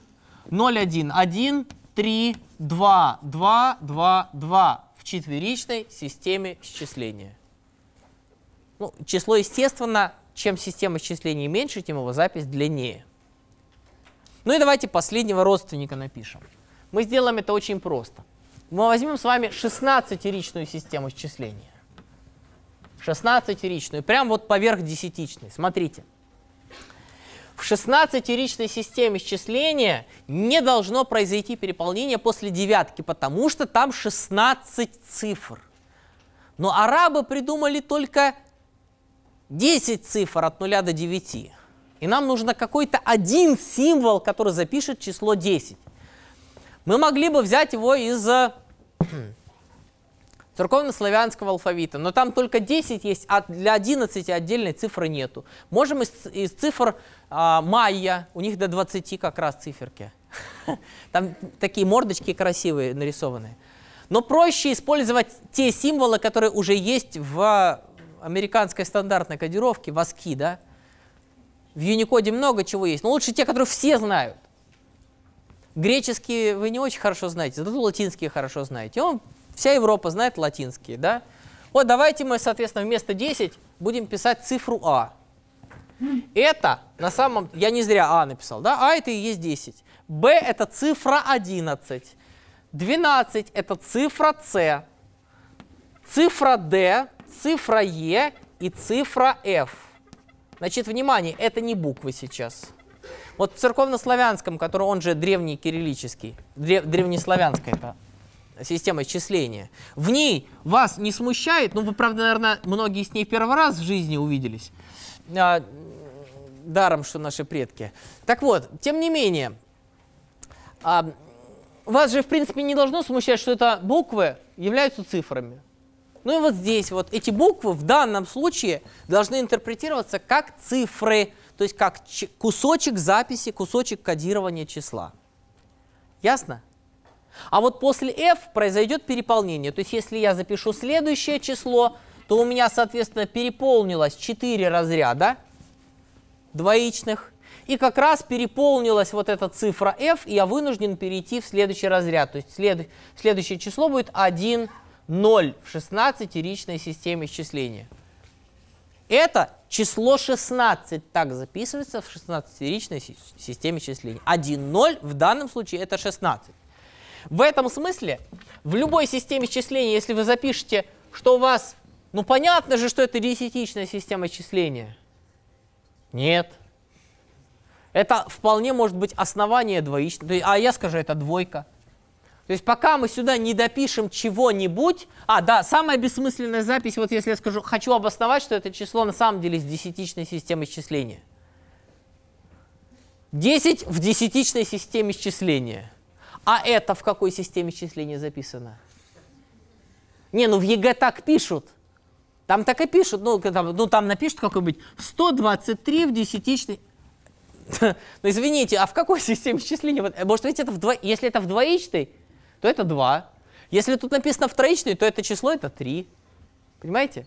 0,1, 1, 3, 2, 2, 2, 2 в четверичной системе счисления. Ну, число, естественно, чем система счисления меньше, тем его запись длиннее. Ну и давайте последнего родственника напишем. Мы сделаем это очень просто. Мы возьмем с вами 16-ричную систему счисления. 16-ричную, прям вот поверх десятичной. Смотрите. В 16-ричной системе счисления не должно произойти переполнение после девятки, потому что там 16 цифр. Но арабы придумали только 10 цифр от 0 до 9. И нам нужно какой-то один символ, который запишет число 10. Мы могли бы взять его из э, церковно-славянского алфавита, но там только 10 есть, а для 11 отдельной цифры нету. Можем из, из цифр а, майя, у них до 20 как раз циферки. Там такие мордочки красивые нарисованы. Но проще использовать те символы, которые уже есть в э, американской стандартной кодировке, в ASCII, да? В Unicode много чего есть, но лучше те, которые все знают. Греческий вы не очень хорошо знаете, зато латинский хорошо знаете. Он, вся Европа знает латинские, да? Вот давайте мы, соответственно, вместо 10 будем писать цифру А. Это на самом... Я не зря А написал, да? А это и есть 10. Б это цифра 11. 12 это цифра С. Цифра Д, цифра Е и цифра F. Значит, внимание, это не буквы сейчас. Вот в церковнославянском, который он же древний кириллический, древ, древнеславянская это система исчисления, в ней вас не смущает, ну вы, правда, наверное, многие с ней первый раз в жизни увиделись, а, даром, что наши предки. Так вот, тем не менее, а, вас же, в принципе, не должно смущать, что это буквы являются цифрами. Ну и вот здесь вот эти буквы в данном случае должны интерпретироваться как цифры, то есть как кусочек записи, кусочек кодирования числа. Ясно? А вот после f произойдет переполнение. То есть если я запишу следующее число, то у меня, соответственно, переполнилось 4 разряда двоичных. И как раз переполнилась вот эта цифра f, и я вынужден перейти в следующий разряд. То есть след... следующее число будет 1, 0 в 16-ричной системе исчисления. Это число 16 так записывается в 16-ричной системе числения. 1, 0 в данном случае это 16. В этом смысле в любой системе числения, если вы запишете, что у вас, ну понятно же, что это десятичная система числения. Нет. Это вполне может быть основание двоичной. А я скажу, это двойка. То есть пока мы сюда не допишем чего-нибудь... А, да, самая бессмысленная запись, вот если я скажу, хочу обосновать, что это число на самом деле из десятичной системы исчисления. 10 в десятичной системе исчисления. А это в какой системе исчисления записано? Не, ну в ЕГЭ так пишут. Там так и пишут. Ну там, ну, там напишут какой-нибудь 123 в десятичной... Ну извините, а в какой системе исчисления? Может быть, это в дво... если это в двоичной, то это 2. Если тут написано вторичный, то это число это 3. Понимаете?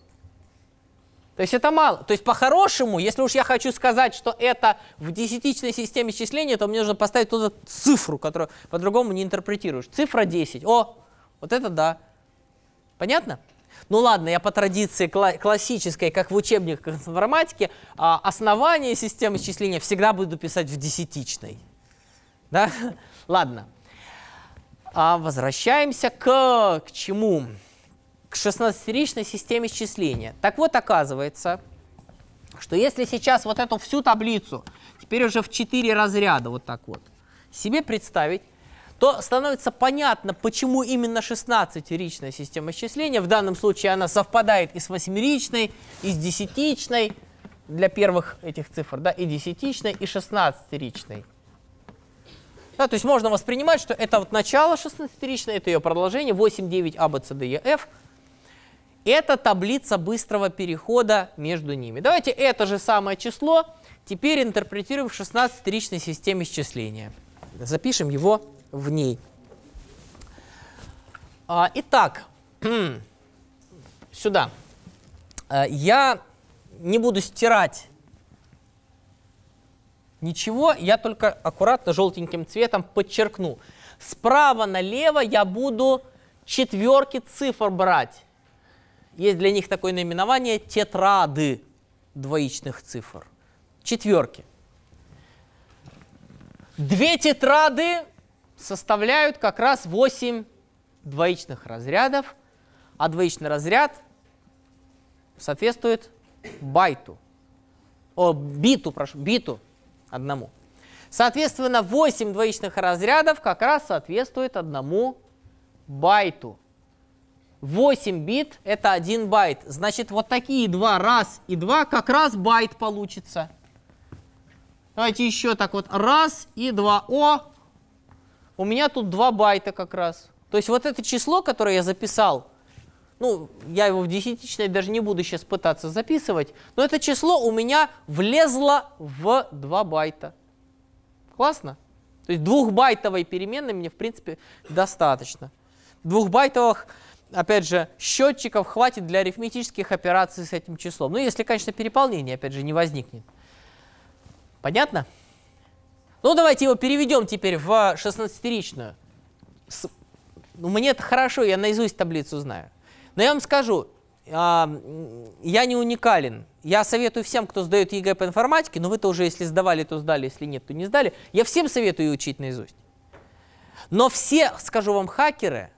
То есть это мало. То есть по-хорошему, если уж я хочу сказать, что это в десятичной системе счисления, то мне нужно поставить туда цифру, которую по-другому не интерпретируешь. Цифра 10. О, вот это да. Понятно? Ну ладно, я по традиции классической, как в учебниках информатики, а, основание системы счисления всегда буду писать в десятичной. Да? Ладно. А возвращаемся к, к чему? К 16-ричной системе счисления. Так вот, оказывается, что если сейчас вот эту всю таблицу, теперь уже в 4 разряда вот так вот, себе представить, то становится понятно, почему именно 16-ричная система счисления, в данном случае она совпадает и с 8-ричной, и с 10 для первых этих цифр, да, и 10 и 16-ричной. Да, то есть можно воспринимать, что это вот начало 16-ричное, это ее продолжение 8, 9, А, Б, С, Д, Е, Ф. Это таблица быстрого перехода между ними. Давайте это же самое число теперь интерпретируем в 16-ричной системе исчисления. Запишем его в ней. А, итак, сюда. Э, я не буду стирать Ничего, я только аккуратно желтеньким цветом подчеркну. Справа налево я буду четверки цифр брать. Есть для них такое наименование тетрады двоичных цифр. Четверки. Две тетрады составляют как раз 8 двоичных разрядов, а двоичный разряд соответствует байту. О, биту, прошу, биту одному. Соответственно, 8 двоичных разрядов как раз соответствует одному байту. 8 бит — это 1 байт. Значит, вот такие два раз и два как раз байт получится. Давайте еще так вот. Раз и два. О, у меня тут 2 байта как раз. То есть вот это число, которое я записал, ну, я его в десятичной даже не буду сейчас пытаться записывать, но это число у меня влезло в 2 байта. Классно? То есть двухбайтовой переменной мне, в принципе, достаточно. Двухбайтовых, опять же, счетчиков хватит для арифметических операций с этим числом. Ну, если, конечно, переполнение, опять же, не возникнет. Понятно? Ну, давайте его переведем теперь в 16-ричную. С... Ну, мне это хорошо, я наизусть таблицу знаю. Но я вам скажу, а, я не уникален. Я советую всем, кто сдает ЕГЭ по информатике, но вы-то уже, если сдавали, то сдали, если нет, то не сдали. Я всем советую учить наизусть. Но все, скажу вам, хакеры,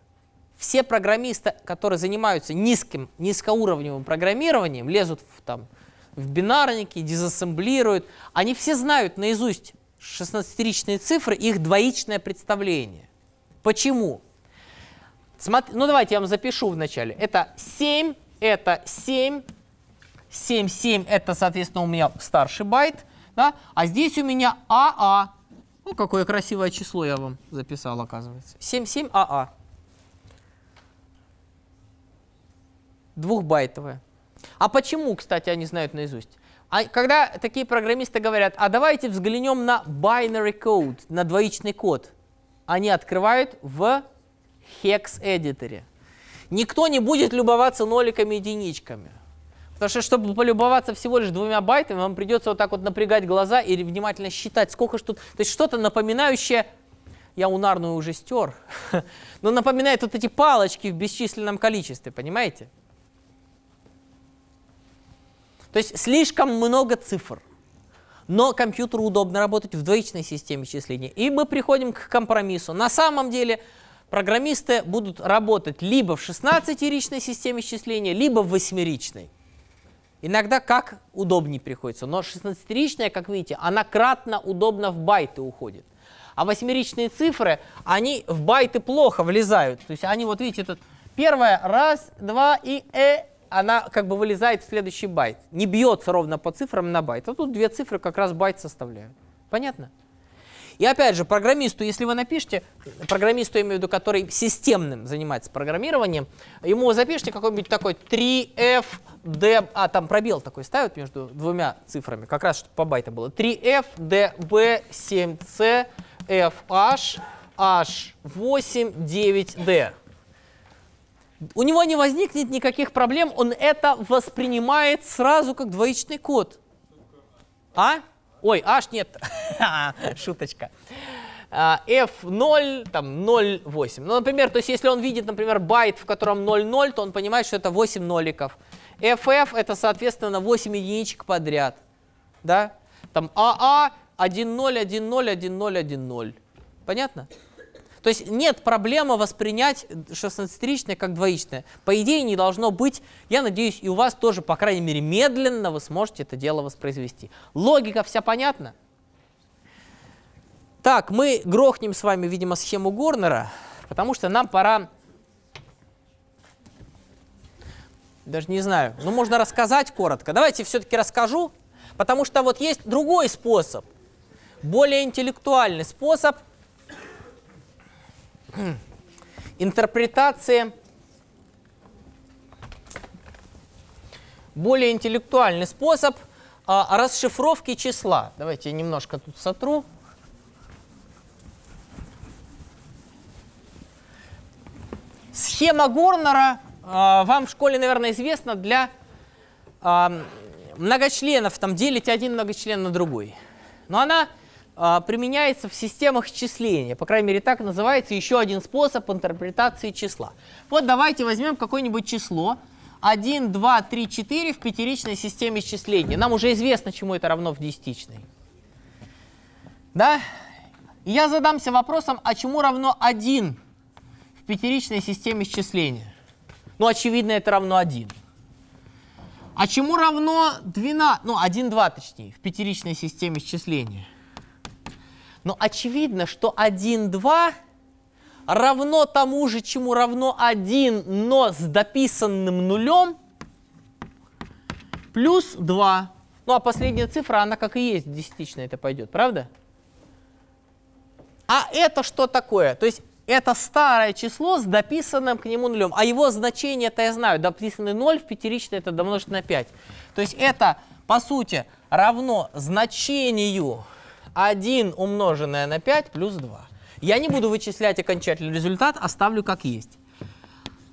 все программисты, которые занимаются низким, низкоуровневым программированием, лезут в, там, в бинарники, дизассемблируют, они все знают наизусть 16-ричные цифры, их двоичное представление. Почему? Смотри, ну давайте я вам запишу вначале. Это 7, это 7, 7, 7 это, соответственно, у меня старший байт, да? а здесь у меня АА. А. Ну, какое красивое число я вам записал, оказывается. 7, 7, АА. Двухбайтовое. А почему, кстати, они знают наизусть? А когда такие программисты говорят, а давайте взглянем на binary code, на двоичный код, они открывают в хекс-эдиторе. Никто не будет любоваться ноликами и единичками. Потому что, чтобы полюбоваться всего лишь двумя байтами, вам придется вот так вот напрягать глаза и внимательно считать, сколько что... То есть что-то напоминающее... Я унарную уже стер. Но напоминает вот эти палочки в бесчисленном количестве, понимаете? То есть слишком много цифр. Но компьютеру удобно работать в двоичной системе числения. И мы приходим к компромиссу. На самом деле программисты будут работать либо в 16-ричной системе счисления, либо в 8-ричной. Иногда как удобнее приходится, но 16-ричная, как видите, она кратно удобно в байты уходит. А восьмеричные цифры, они в байты плохо влезают. То есть они, вот видите, тут первая раз, два и э, она как бы вылезает в следующий байт. Не бьется ровно по цифрам на байт. А тут две цифры как раз байт составляют. Понятно? И опять же, программисту, если вы напишите, программисту, я имею в виду, который системным занимается программированием, ему запишите какой-нибудь такой 3F, D, а там пробел такой ставят между двумя цифрами, как раз чтобы по байтам было. 3F, DB, 7C, FH, H8, 9D. У него не возникнет никаких проблем, он это воспринимает сразу как двоичный код. А? Ой, Аж нет, шуточка. А, f0, там 0,8. Ну, например, то есть если он видит, например, байт, в котором 0,0, то он понимает, что это 8 ноликов. ff это, соответственно, 8 единичек подряд. Да? Там аа 1,0, 1,0, 1,0, 1,0. Понятно? То есть нет проблемы воспринять 16 как двоичное. По идее не должно быть, я надеюсь, и у вас тоже, по крайней мере, медленно вы сможете это дело воспроизвести. Логика вся понятна? Так, мы грохнем с вами, видимо, схему Горнера, потому что нам пора Даже не знаю. Ну, можно рассказать коротко. Давайте все-таки расскажу, потому что вот есть другой способ, более интеллектуальный способ – интерпретации более интеллектуальный способ а, расшифровки числа. Давайте я немножко тут сотру. Схема Горнера а, вам в школе, наверное, известна для а, многочленов, там делить один многочлен на другой. Но она а, применяется в системах числения. По крайней мере, так называется еще один способ интерпретации числа. Вот давайте возьмем какое-нибудь число 1, 2, 3, 4 в пятеричной системе числения. Нам уже известно, чему это равно в десятичной. Да? я задамся вопросом, а чему равно 1 в пятеричной системе счисления? Ну, очевидно, это равно 1. А чему равно 12, ну, 1, 2, точнее, в пятеричной системе счисления? Но очевидно, что 1, 2 равно тому же, чему равно 1, но с дописанным нулем, плюс 2. Ну а последняя цифра, она как и есть десятичная, это пойдет, правда? А это что такое? То есть это старое число с дописанным к нему нулем. А его значение то я знаю. Дописанный 0 в пятеричной это домножить на 5. То есть это, по сути, равно значению 1 умноженное на 5 плюс 2. Я не буду вычислять окончательный результат, оставлю а как есть.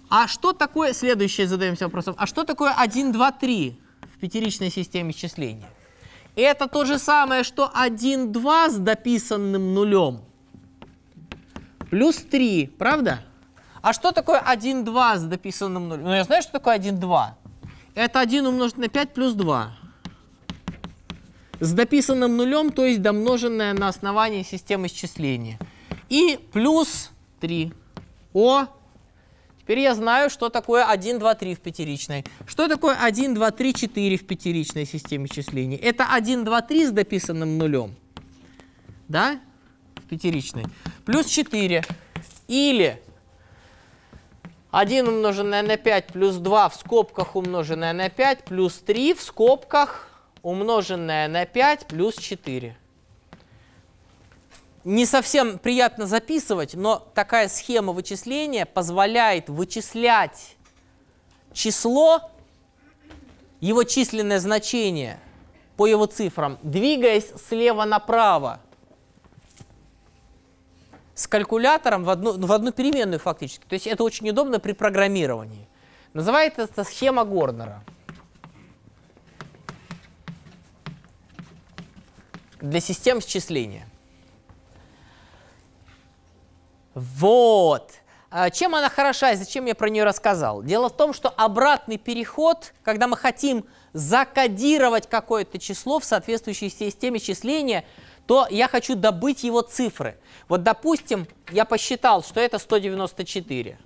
А что такое, следующее задаемся вопросом, а что такое 1, 2, 3 в пятеричной системе счисления? Это то же самое, что 1, 2 с дописанным нулем плюс 3, правда? А что такое 1, 2 с дописанным нулем? Ну, я знаю, что такое 1, 2. Это 1 умножить на 5 плюс 2 с дописанным нулем, то есть домноженное на основании системы счисления. И плюс 3. О. Теперь я знаю, что такое 1, 2, 3 в пятеричной. Что такое 1, 2, 3, 4 в пятеричной системе числений? Это 1, 2, 3 с дописанным нулем. Да? В пятеричной. Плюс 4. Или 1 умноженное на 5 плюс 2 в скобках умноженное на 5 плюс 3 в скобках умноженное на 5 плюс 4. Не совсем приятно записывать, но такая схема вычисления позволяет вычислять число, его численное значение по его цифрам, двигаясь слева направо с калькулятором в одну, в одну переменную фактически. То есть это очень удобно при программировании. Называется это схема Горнера. для систем счисления. Вот. А чем она хороша и зачем я про нее рассказал? Дело в том, что обратный переход, когда мы хотим закодировать какое-то число в соответствующей системе числения, то я хочу добыть его цифры. Вот, допустим, я посчитал, что это 194.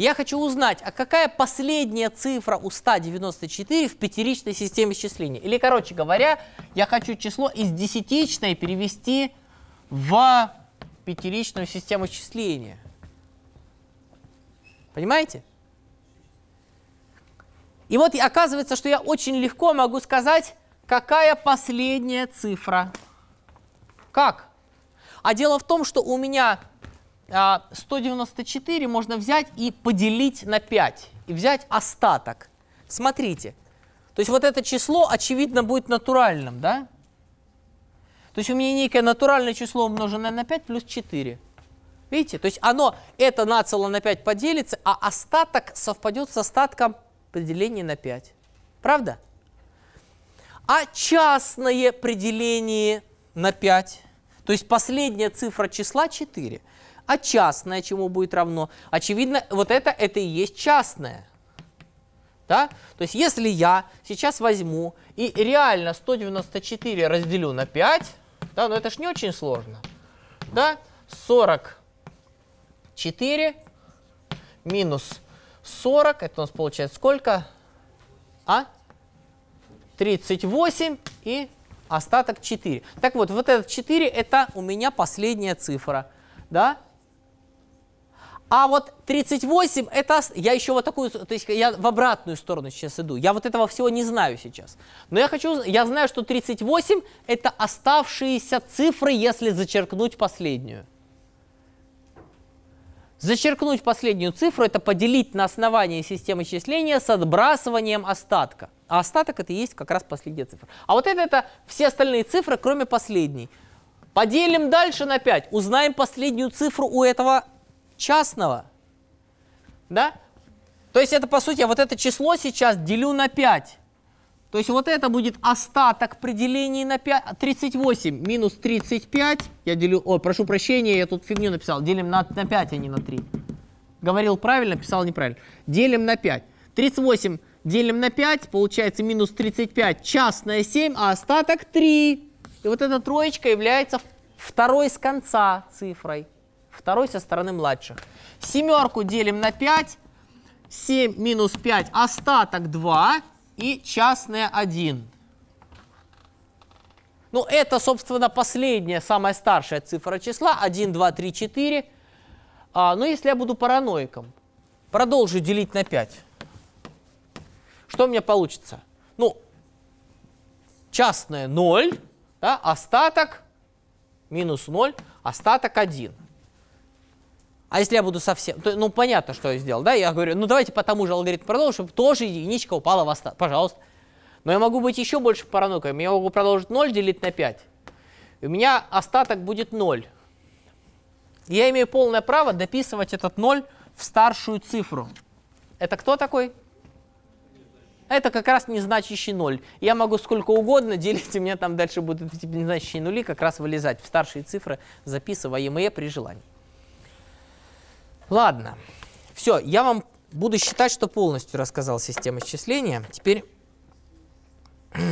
Я хочу узнать, а какая последняя цифра у 194 в пятеричной системе исчисления? Или, короче говоря, я хочу число из десятичной перевести в пятеричную систему исчисления. Понимаете? И вот оказывается, что я очень легко могу сказать, какая последняя цифра. Как? А дело в том, что у меня 194 а, можно взять и поделить на 5, и взять остаток. Смотрите, то есть вот это число, очевидно, будет натуральным, да? То есть у меня некое натуральное число, умноженное на 5, плюс 4. Видите? То есть оно, это нацело на 5 поделится, а остаток совпадет с остатком при на 5. Правда? А частное пределение на 5, то есть последняя цифра числа 4 а частное чему будет равно? Очевидно, вот это, это и есть частное. Да? То есть если я сейчас возьму и реально 194 разделю на 5, да, но ну, это же не очень сложно, да? 44 минус 40, это у нас получается сколько? А? 38 и остаток 4. Так вот, вот этот 4 это у меня последняя цифра, да? А вот 38 это... Я еще вот такую... То есть я в обратную сторону сейчас иду. Я вот этого всего не знаю сейчас. Но я хочу... Я знаю, что 38 это оставшиеся цифры, если зачеркнуть последнюю. Зачеркнуть последнюю цифру – это поделить на основании системы числения с отбрасыванием остатка. А остаток – это и есть как раз последняя цифра. А вот это – это все остальные цифры, кроме последней. Поделим дальше на 5, узнаем последнюю цифру у этого частного. Да? То есть это, по сути, я вот это число сейчас делю на 5. То есть вот это будет остаток при делении на 5. 38 минус 35. Я делю... О, прошу прощения, я тут фигню написал. Делим на, на 5, а не на 3. Говорил правильно, писал неправильно. Делим на 5. 38 делим на 5, получается минус 35, частное 7, а остаток 3. И вот эта троечка является второй с конца цифрой второй со стороны младших. Семерку делим на 5, 7 минус 5, остаток 2 и частное 1. Ну, это, собственно, последняя, самая старшая цифра числа, 1, 2, 3, 4. А, но ну, если я буду параноиком, продолжу делить на 5, что у меня получится? Ну, частное 0, да, остаток минус 0, остаток 1. А если я буду совсем... То, ну, понятно, что я сделал, да? Я говорю, ну, давайте по тому же алгоритму продолжим, чтобы тоже единичка упала в остаток. Пожалуйста. Но я могу быть еще больше параноиком. Я могу продолжить 0 делить на 5. И у меня остаток будет 0. я имею полное право дописывать этот 0 в старшую цифру. Это кто такой? Это как раз незначащий 0. Я могу сколько угодно делить, и у меня там дальше будут эти незначащие нули как раз вылезать в старшие цифры, записываемые при желании. Ладно. Все, я вам буду считать, что полностью рассказал систему исчисления. Теперь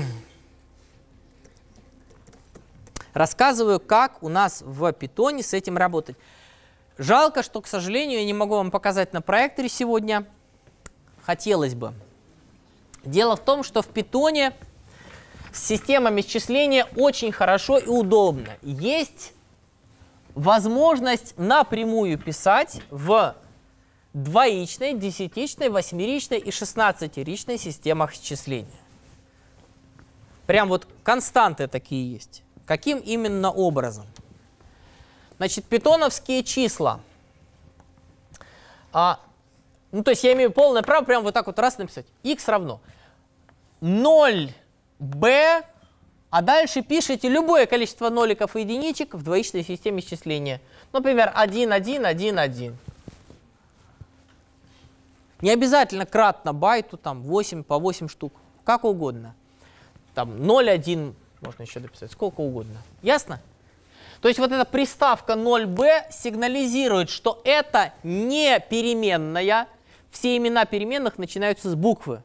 рассказываю, как у нас в питоне с этим работать. Жалко, что, к сожалению, я не могу вам показать на проекторе сегодня. Хотелось бы. Дело в том, что в питоне с системами исчисления очень хорошо и удобно. Есть возможность напрямую писать в двоичной, десятичной, восьмеричной и шестнадцатеричной системах счисления. Прям вот константы такие есть. Каким именно образом? Значит, питоновские числа. А, ну, то есть я имею полное право прям вот так вот раз написать. x равно 0b а дальше пишите любое количество ноликов и единичек в двоичной системе исчисления. Например, 1, 1, 1, 1. Не обязательно кратно байту, там 8 по 8 штук, как угодно. Там 0,1 можно еще дописать, сколько угодно. Ясно? То есть вот эта приставка 0b сигнализирует, что это не переменная. Все имена переменных начинаются с буквы.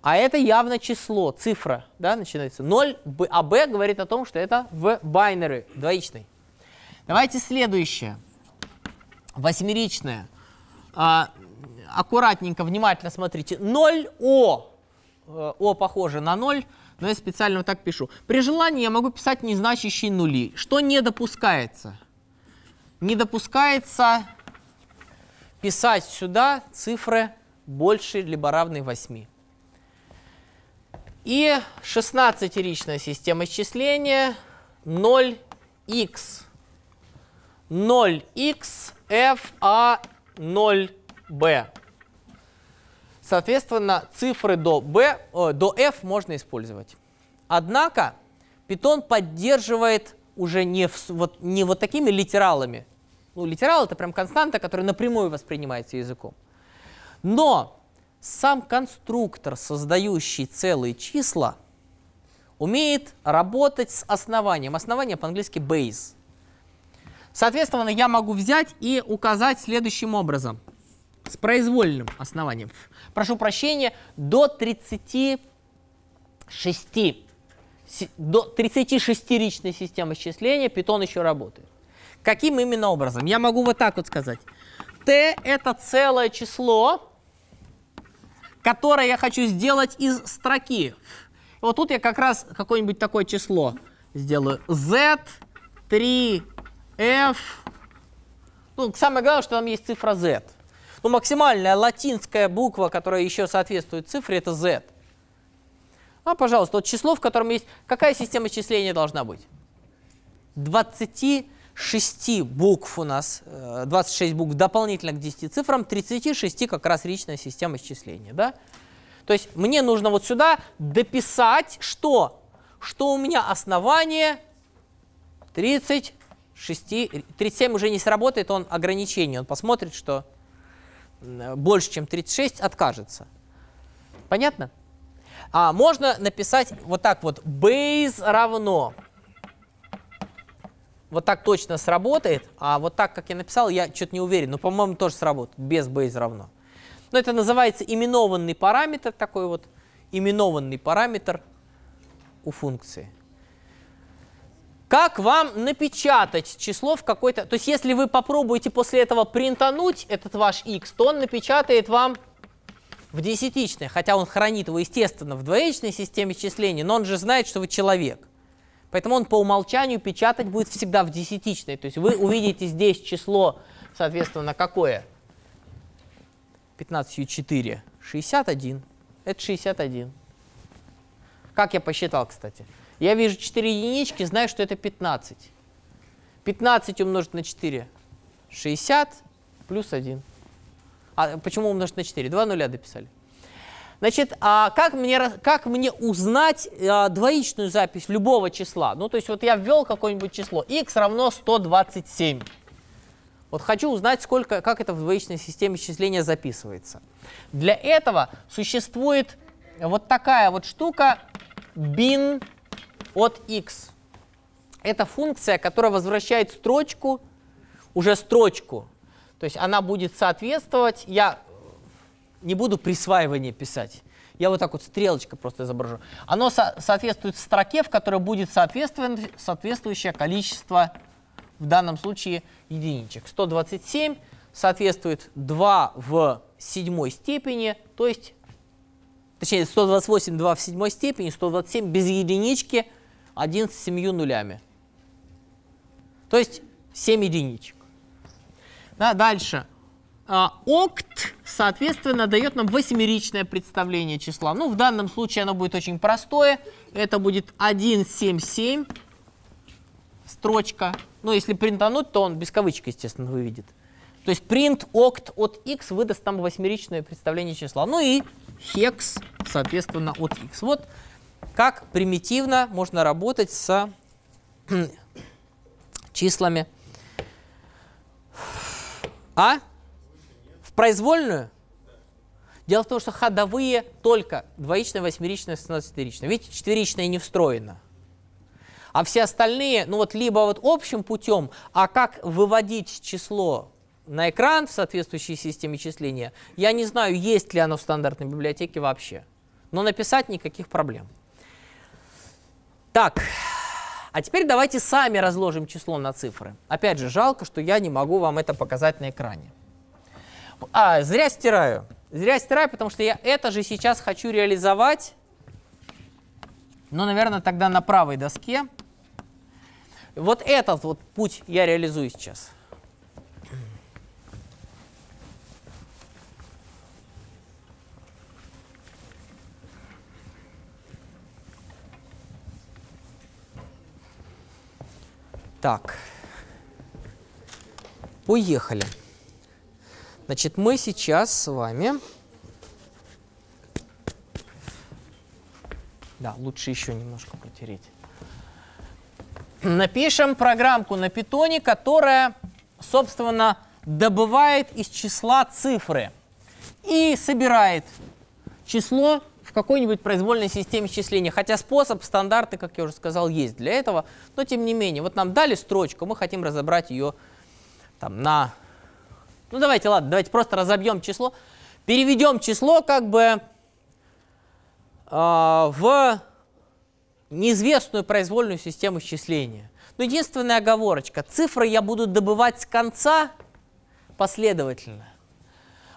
А это явно число, цифра, да, начинается 0, а b говорит о том, что это в байнеры двоичный. Давайте следующее, восьмеричное. А, аккуратненько, внимательно смотрите. 0О, э, О похоже на 0, но я специально вот так пишу. При желании я могу писать незначащие нули. Что не допускается? Не допускается писать сюда цифры больше либо равны 8. И 16-ричная система исчисления 0x. 0x f a 0b. Соответственно, цифры до, b, э, до f можно использовать. Однако Python поддерживает уже не, в, вот, не вот такими литералами. Ну, литерал — это прям константа, которая напрямую воспринимается языком. Но сам конструктор, создающий целые числа, умеет работать с основанием. Основание по-английски base. Соответственно, я могу взять и указать следующим образом. С произвольным основанием. Прошу прощения, до 36, до 36 ричной системы счисления Python еще работает. Каким именно образом? Я могу вот так вот сказать. t это целое число, которое я хочу сделать из строки. вот тут я как раз какое-нибудь такое число сделаю. Z, 3, F. Ну, самое главное, что там есть цифра Z. Ну, максимальная латинская буква, которая еще соответствует цифре, это Z. А, пожалуйста, вот число, в котором есть... Какая система числения должна быть? 20 шести букв у нас, 26 э, букв дополнительно к 10 цифрам, 36 как раз речная система исчисления. Да? То есть мне нужно вот сюда дописать, что? Что у меня основание 36, 37 уже не сработает, он ограничение, он посмотрит, что больше, чем 36, откажется. Понятно? А можно написать вот так вот, base равно вот так точно сработает, а вот так, как я написал, я что-то не уверен. Но, по-моему, тоже сработает, без base равно. Но это называется именованный параметр, такой вот именованный параметр у функции. Как вам напечатать число в какой-то... То есть если вы попробуете после этого принтануть этот ваш x, то он напечатает вам в десятичной, хотя он хранит его, естественно, в двоичной системе числения, но он же знает, что вы человек. Поэтому он по умолчанию печатать будет всегда в десятичной. То есть вы увидите здесь число, соответственно, какое? 15,4. 61. Это 61. Как я посчитал, кстати? Я вижу 4 единички, знаю, что это 15. 15 умножить на 4 – 60 плюс 1. А почему умножить на 4? Два нуля дописали. Значит, а как мне, как мне узнать а, двоичную запись любого числа? Ну, то есть вот я ввел какое-нибудь число, x равно 127. Вот хочу узнать, сколько, как это в двоичной системе счисления записывается. Для этого существует вот такая вот штука bin от x. Это функция, которая возвращает строчку, уже строчку. То есть она будет соответствовать, я не буду присваивание писать. Я вот так вот стрелочка просто изображу. Оно со соответствует строке, в которой будет соответствующее количество, в данном случае, единичек. 127 соответствует 2 в седьмой степени, то есть, точнее, 128, 2 в седьмой степени, 127 без единички, 1 с семью нулями. То есть 7 единичек. Да, дальше. А, окт, соответственно, дает нам восьмеричное представление числа. Ну, в данном случае оно будет очень простое. Это будет 177 строчка. Ну, если принтануть, то он без кавычек, естественно, выведет. То есть print окт от x выдаст нам восьмеричное представление числа. Ну и hex, соответственно, от x. Вот как примитивно можно работать с числами. А произвольную? Дело в том, что ходовые только двоичная, восьмеричная, шестнадцатеричная. Видите, четверичная не встроена. А все остальные, ну вот либо вот общим путем, а как выводить число на экран в соответствующей системе числения, я не знаю, есть ли оно в стандартной библиотеке вообще. Но написать никаких проблем. Так, а теперь давайте сами разложим число на цифры. Опять же, жалко, что я не могу вам это показать на экране. А, зря стираю. Зря стираю, потому что я это же сейчас хочу реализовать. Но, ну, наверное, тогда на правой доске. Вот этот вот путь я реализую сейчас. Так, поехали. Поехали. Значит, мы сейчас с вами... Да, лучше еще немножко протереть. Напишем программку на питоне, которая, собственно, добывает из числа цифры и собирает число в какой-нибудь произвольной системе счисления. Хотя способ, стандарты, как я уже сказал, есть для этого. Но тем не менее, вот нам дали строчку, мы хотим разобрать ее там, на ну давайте, ладно, давайте просто разобьем число. Переведем число как бы э, в неизвестную произвольную систему счисления. Но ну, единственная оговорочка. Цифры я буду добывать с конца последовательно.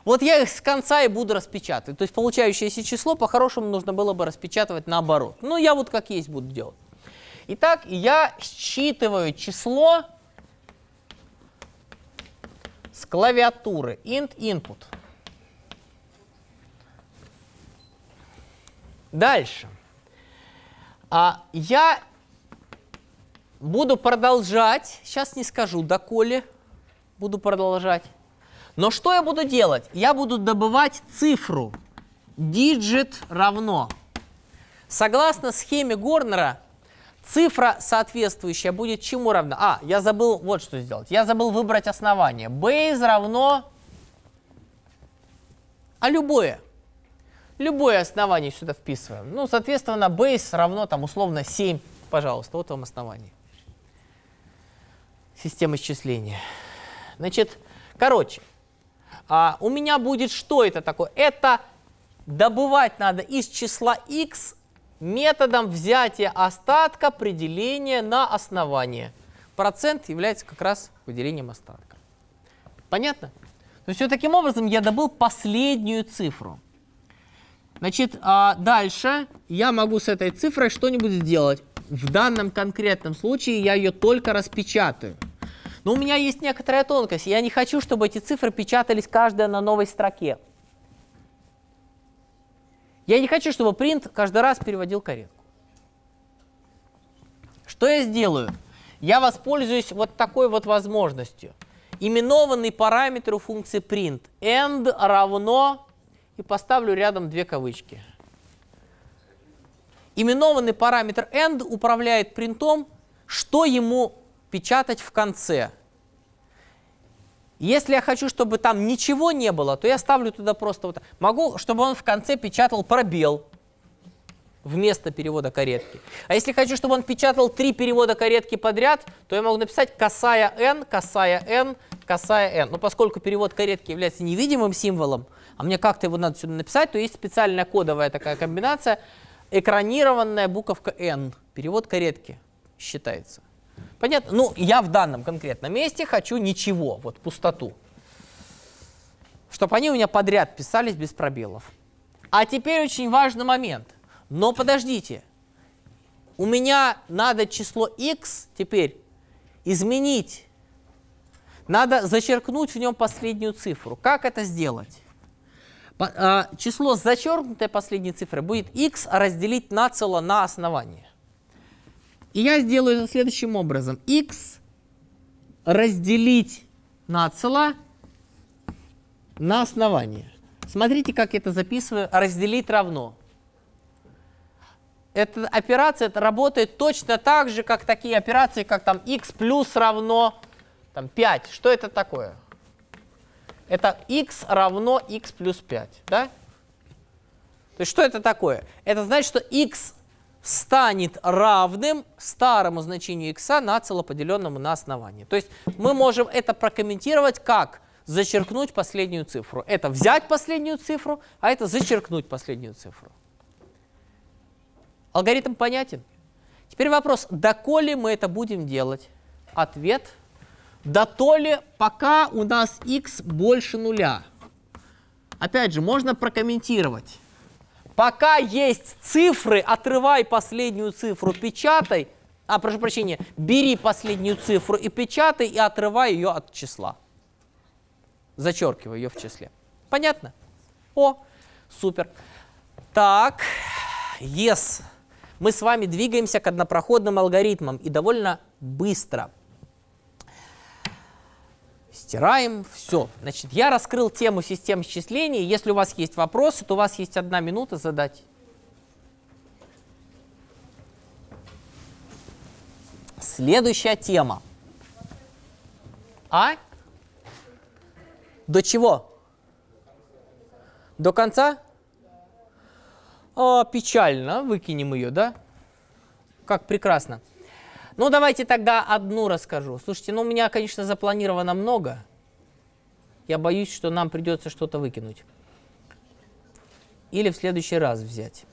Вот я их с конца и буду распечатывать. То есть получающееся число по-хорошему нужно было бы распечатывать наоборот. Ну, я вот как есть буду делать. Итак, я считываю число с клавиатуры int input. Дальше. А я буду продолжать, сейчас не скажу, доколе буду продолжать. Но что я буду делать? Я буду добывать цифру digit равно. Согласно схеме Горнера, Цифра соответствующая будет чему равна? А, я забыл вот что сделать. Я забыл выбрать основание. Base равно... А любое. Любое основание сюда вписываем. Ну, соответственно, base равно там условно 7. Пожалуйста, вот вам основание. Система исчисления. Значит, короче, а у меня будет что это такое? Это добывать надо из числа x методом взятия остатка при делении на основание. Процент является как раз выделением остатка. Понятно? То есть вот таким образом я добыл последнюю цифру. Значит, а дальше я могу с этой цифрой что-нибудь сделать. В данном конкретном случае я ее только распечатаю. Но у меня есть некоторая тонкость. Я не хочу, чтобы эти цифры печатались каждая на новой строке. Я не хочу, чтобы print каждый раз переводил каретку. Что я сделаю? Я воспользуюсь вот такой вот возможностью. Именованный параметр у функции print end равно и поставлю рядом две кавычки. Именованный параметр end управляет принтом, что ему печатать в конце – если я хочу, чтобы там ничего не было, то я ставлю туда просто вот так. Могу, чтобы он в конце печатал пробел вместо перевода каретки. А если хочу, чтобы он печатал три перевода каретки подряд, то я могу написать косая n, косая n, косая n. Но поскольку перевод каретки является невидимым символом, а мне как-то его надо сюда написать, то есть специальная кодовая такая комбинация, экранированная буковка n. Перевод каретки считается. Понятно? Ну, я в данном конкретном месте хочу ничего, вот пустоту. Чтобы они у меня подряд писались без пробелов. А теперь очень важный момент. Но подождите, у меня надо число x теперь изменить. Надо зачеркнуть в нем последнюю цифру. Как это сделать? По, а, число зачеркнутой последней цифры будет x разделить нацело на основание. И я сделаю это следующим образом. x разделить на цела на основание. Смотрите, как я это записываю. Разделить равно. Эта операция это работает точно так же, как такие операции, как там x плюс равно там, 5. Что это такое? Это x равно x плюс 5. Да? То есть что это такое? Это значит, что x станет равным старому значению x на целоподеленному на основании. То есть мы можем это прокомментировать как зачеркнуть последнюю цифру. Это взять последнюю цифру, а это зачеркнуть последнюю цифру. Алгоритм понятен? Теперь вопрос, доколе мы это будем делать? Ответ – да то ли пока у нас x больше нуля. Опять же, можно прокомментировать. Пока есть цифры, отрывай последнюю цифру, печатай. А, прошу прощения, бери последнюю цифру и печатай, и отрывай ее от числа. Зачеркиваю ее в числе. Понятно? О, супер. Так, yes. Мы с вами двигаемся к однопроходным алгоритмам и довольно быстро. Стираем все. Значит, я раскрыл тему систем счисления. Если у вас есть вопросы, то у вас есть одна минута задать. Следующая тема. А? До чего? До конца? О, печально. Выкинем ее, да? Как прекрасно. Ну, давайте тогда одну расскажу. Слушайте, ну, у меня, конечно, запланировано много. Я боюсь, что нам придется что-то выкинуть. Или в следующий раз взять.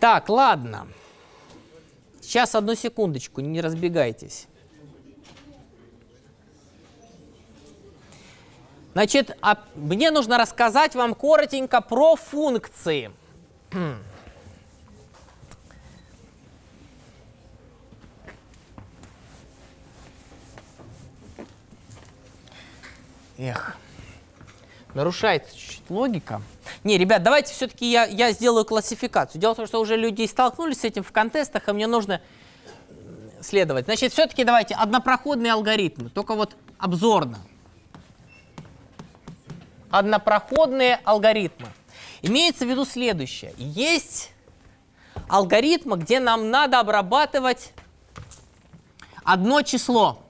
Так, ладно. Сейчас одну секундочку, не разбегайтесь. Значит, а мне нужно рассказать вам коротенько про функции. Эх, нарушается чуть-чуть логика. Не, ребят, давайте все-таки я, я сделаю классификацию. Дело в том, что уже люди столкнулись с этим в контестах, и мне нужно следовать. Значит, все-таки давайте однопроходные алгоритмы, только вот обзорно. Однопроходные алгоритмы. Имеется в виду следующее. Есть алгоритмы, где нам надо обрабатывать одно число.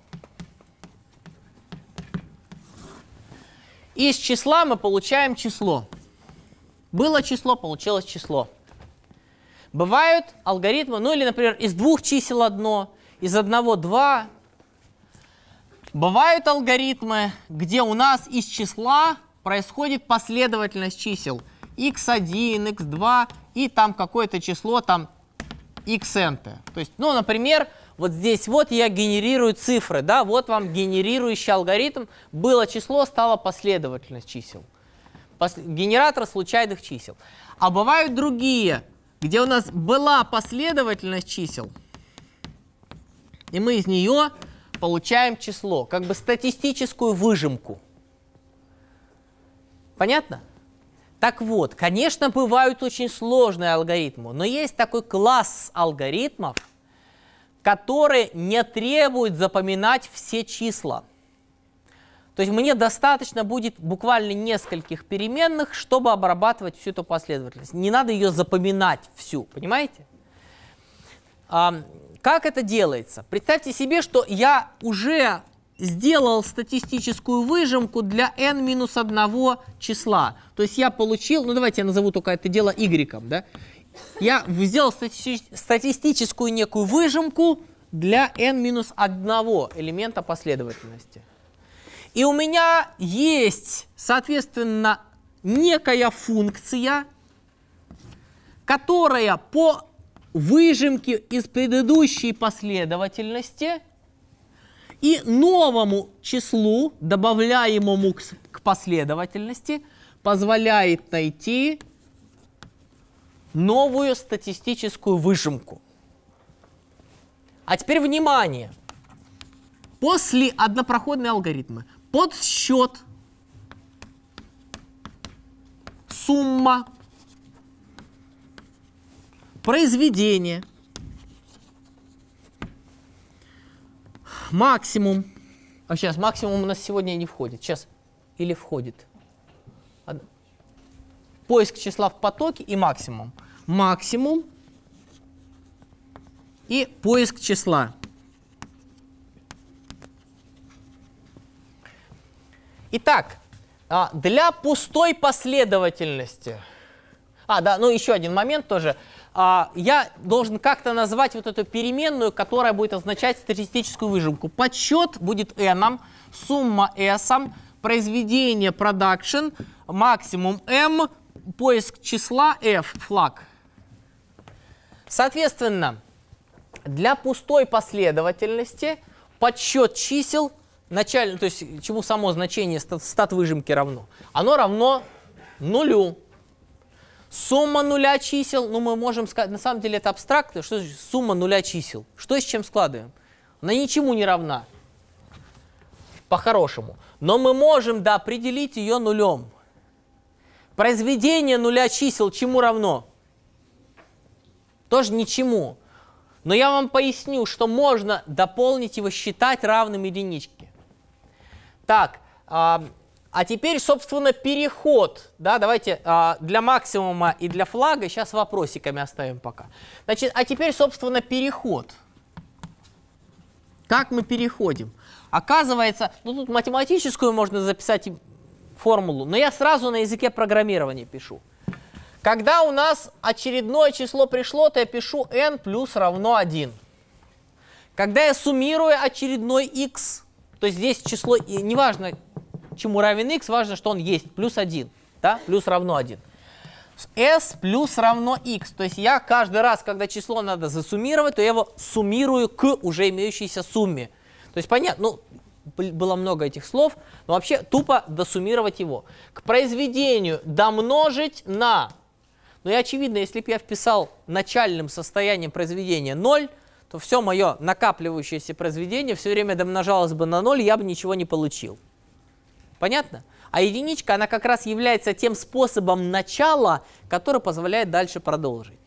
Из числа мы получаем число. Было число, получилось число. Бывают алгоритмы, ну или, например, из двух чисел одно, из одного два. Бывают алгоритмы, где у нас из числа происходит последовательность чисел x1, x2 и там какое-то число, там xn. То есть, ну, например, вот здесь вот я генерирую цифры, да, вот вам генерирующий алгоритм. Было число, стало последовательность чисел. генератор случайных чисел. А бывают другие, где у нас была последовательность чисел, и мы из нее получаем число, как бы статистическую выжимку. Понятно? Так вот, конечно, бывают очень сложные алгоритмы, но есть такой класс алгоритмов – которые не требуют запоминать все числа. То есть мне достаточно будет буквально нескольких переменных, чтобы обрабатывать всю эту последовательность. Не надо ее запоминать всю, понимаете? А, как это делается? Представьте себе, что я уже сделал статистическую выжимку для n-1 минус числа. То есть я получил, ну давайте я назову только это дело y, да? Я взял стати статистическую некую выжимку для n минус одного элемента последовательности. И у меня есть, соответственно, некая функция, которая по выжимке из предыдущей последовательности и новому числу, добавляемому к последовательности, позволяет найти новую статистическую выжимку. А теперь внимание. После однопроходной алгоритмы подсчет, сумма, произведение, максимум. А сейчас максимум у нас сегодня не входит. Сейчас или входит поиск числа в потоке и максимум. Максимум и поиск числа. Итак, а, для пустой последовательности. А, да, ну еще один момент тоже. А, я должен как-то назвать вот эту переменную, которая будет означать статистическую выжимку. Подсчет будет n, сумма s, произведение production, максимум m, поиск числа f, флаг. Соответственно, для пустой последовательности подсчет чисел, начально, то есть чему само значение стат, стат выжимки равно, оно равно нулю. Сумма нуля чисел, ну мы можем сказать, на самом деле это абстрактно, что значит сумма нуля чисел? Что с чем складываем? Она ничему не равна, по-хорошему. Но мы можем да, определить ее нулем. Произведение нуля чисел чему равно? Тоже ничему. Но я вам поясню, что можно дополнить его, считать равным единичке. Так, а, а теперь, собственно, переход. Да, давайте а, для максимума и для флага сейчас вопросиками оставим пока. Значит, а теперь, собственно, переход. Как мы переходим? Оказывается, ну тут математическую можно записать формулу, но я сразу на языке программирования пишу. Когда у нас очередное число пришло, то я пишу n плюс равно 1. Когда я суммирую очередной x, то здесь число, неважно, чему равен x, важно, что он есть, плюс 1, да, плюс равно 1. s плюс равно x, то есть я каждый раз, когда число надо засуммировать, то я его суммирую к уже имеющейся сумме. То есть понятно, ну, было много этих слов, но вообще тупо досуммировать его. К произведению домножить на... Ну и очевидно, если бы я вписал начальным состоянием произведения 0, то все мое накапливающееся произведение все время домножалось бы на 0, я бы ничего не получил. Понятно? А единичка, она как раз является тем способом начала, который позволяет дальше продолжить.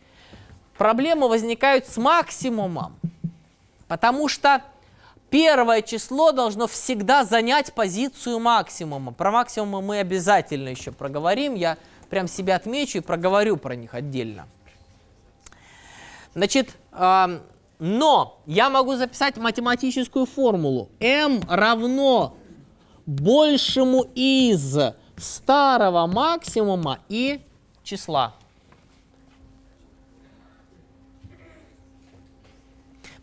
Проблемы возникают с максимумом, потому что первое число должно всегда занять позицию максимума. Про максимумы мы обязательно еще проговорим. Я прям себя отмечу и проговорю про них отдельно. Значит, э, но я могу записать математическую формулу. m равно большему из старого максимума и числа.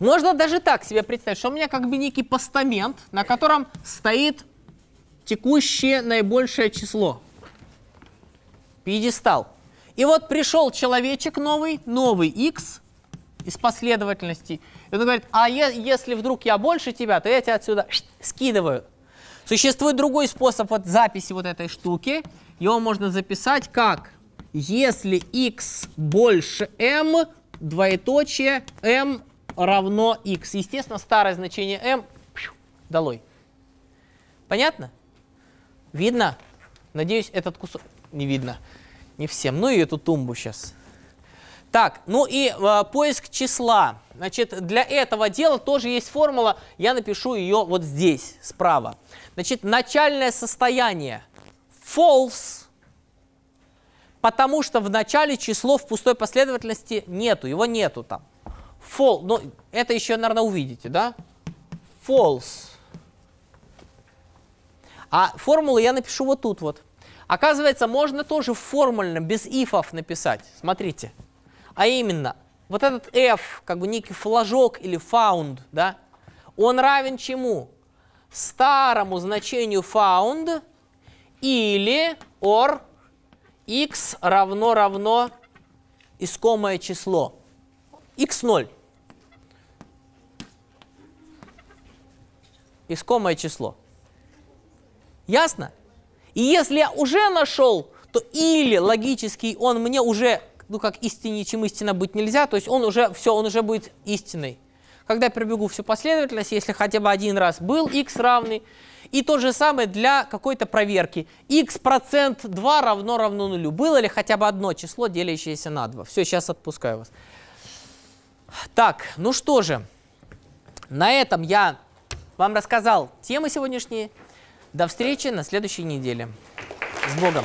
Можно даже так себе представить, что у меня как бы некий постамент, на котором стоит текущее наибольшее число. Пьедестал. И вот пришел человечек новый, новый x из последовательности. И он говорит, а е- если вдруг я больше тебя, то я тебя отсюда скидываю. Существует другой способ вот записи вот этой штуки. Его можно записать как если x больше m, двоеточие m равно x. Естественно, старое значение m пью, долой. Понятно? Видно? Надеюсь, этот кусок не видно. Не всем. Ну и эту тумбу сейчас. Так, ну и э, поиск числа. Значит, для этого дела тоже есть формула. Я напишу ее вот здесь, справа. Значит, начальное состояние false, потому что в начале число в пустой последовательности нету, его нету там. False, но ну, это еще, наверное, увидите, да? False. А формулу я напишу вот тут вот. Оказывается, можно тоже формально без ифов написать. Смотрите. А именно, вот этот f, как бы некий флажок или found, да, он равен чему? Старому значению found или or x равно равно искомое число. x0. искомое число. Ясно? И если я уже нашел, то или логический он мне уже, ну как истине, чем истина быть нельзя, то есть он уже, все, он уже будет истиной. Когда я пробегу всю последовательность, если хотя бы один раз был x равный, и то же самое для какой-то проверки. x процент 2 равно равно нулю. Было ли хотя бы одно число, делящееся на 2? Все, сейчас отпускаю вас. Так, ну что же, на этом я вам рассказал темы сегодняшние. До встречи на следующей неделе. С Богом!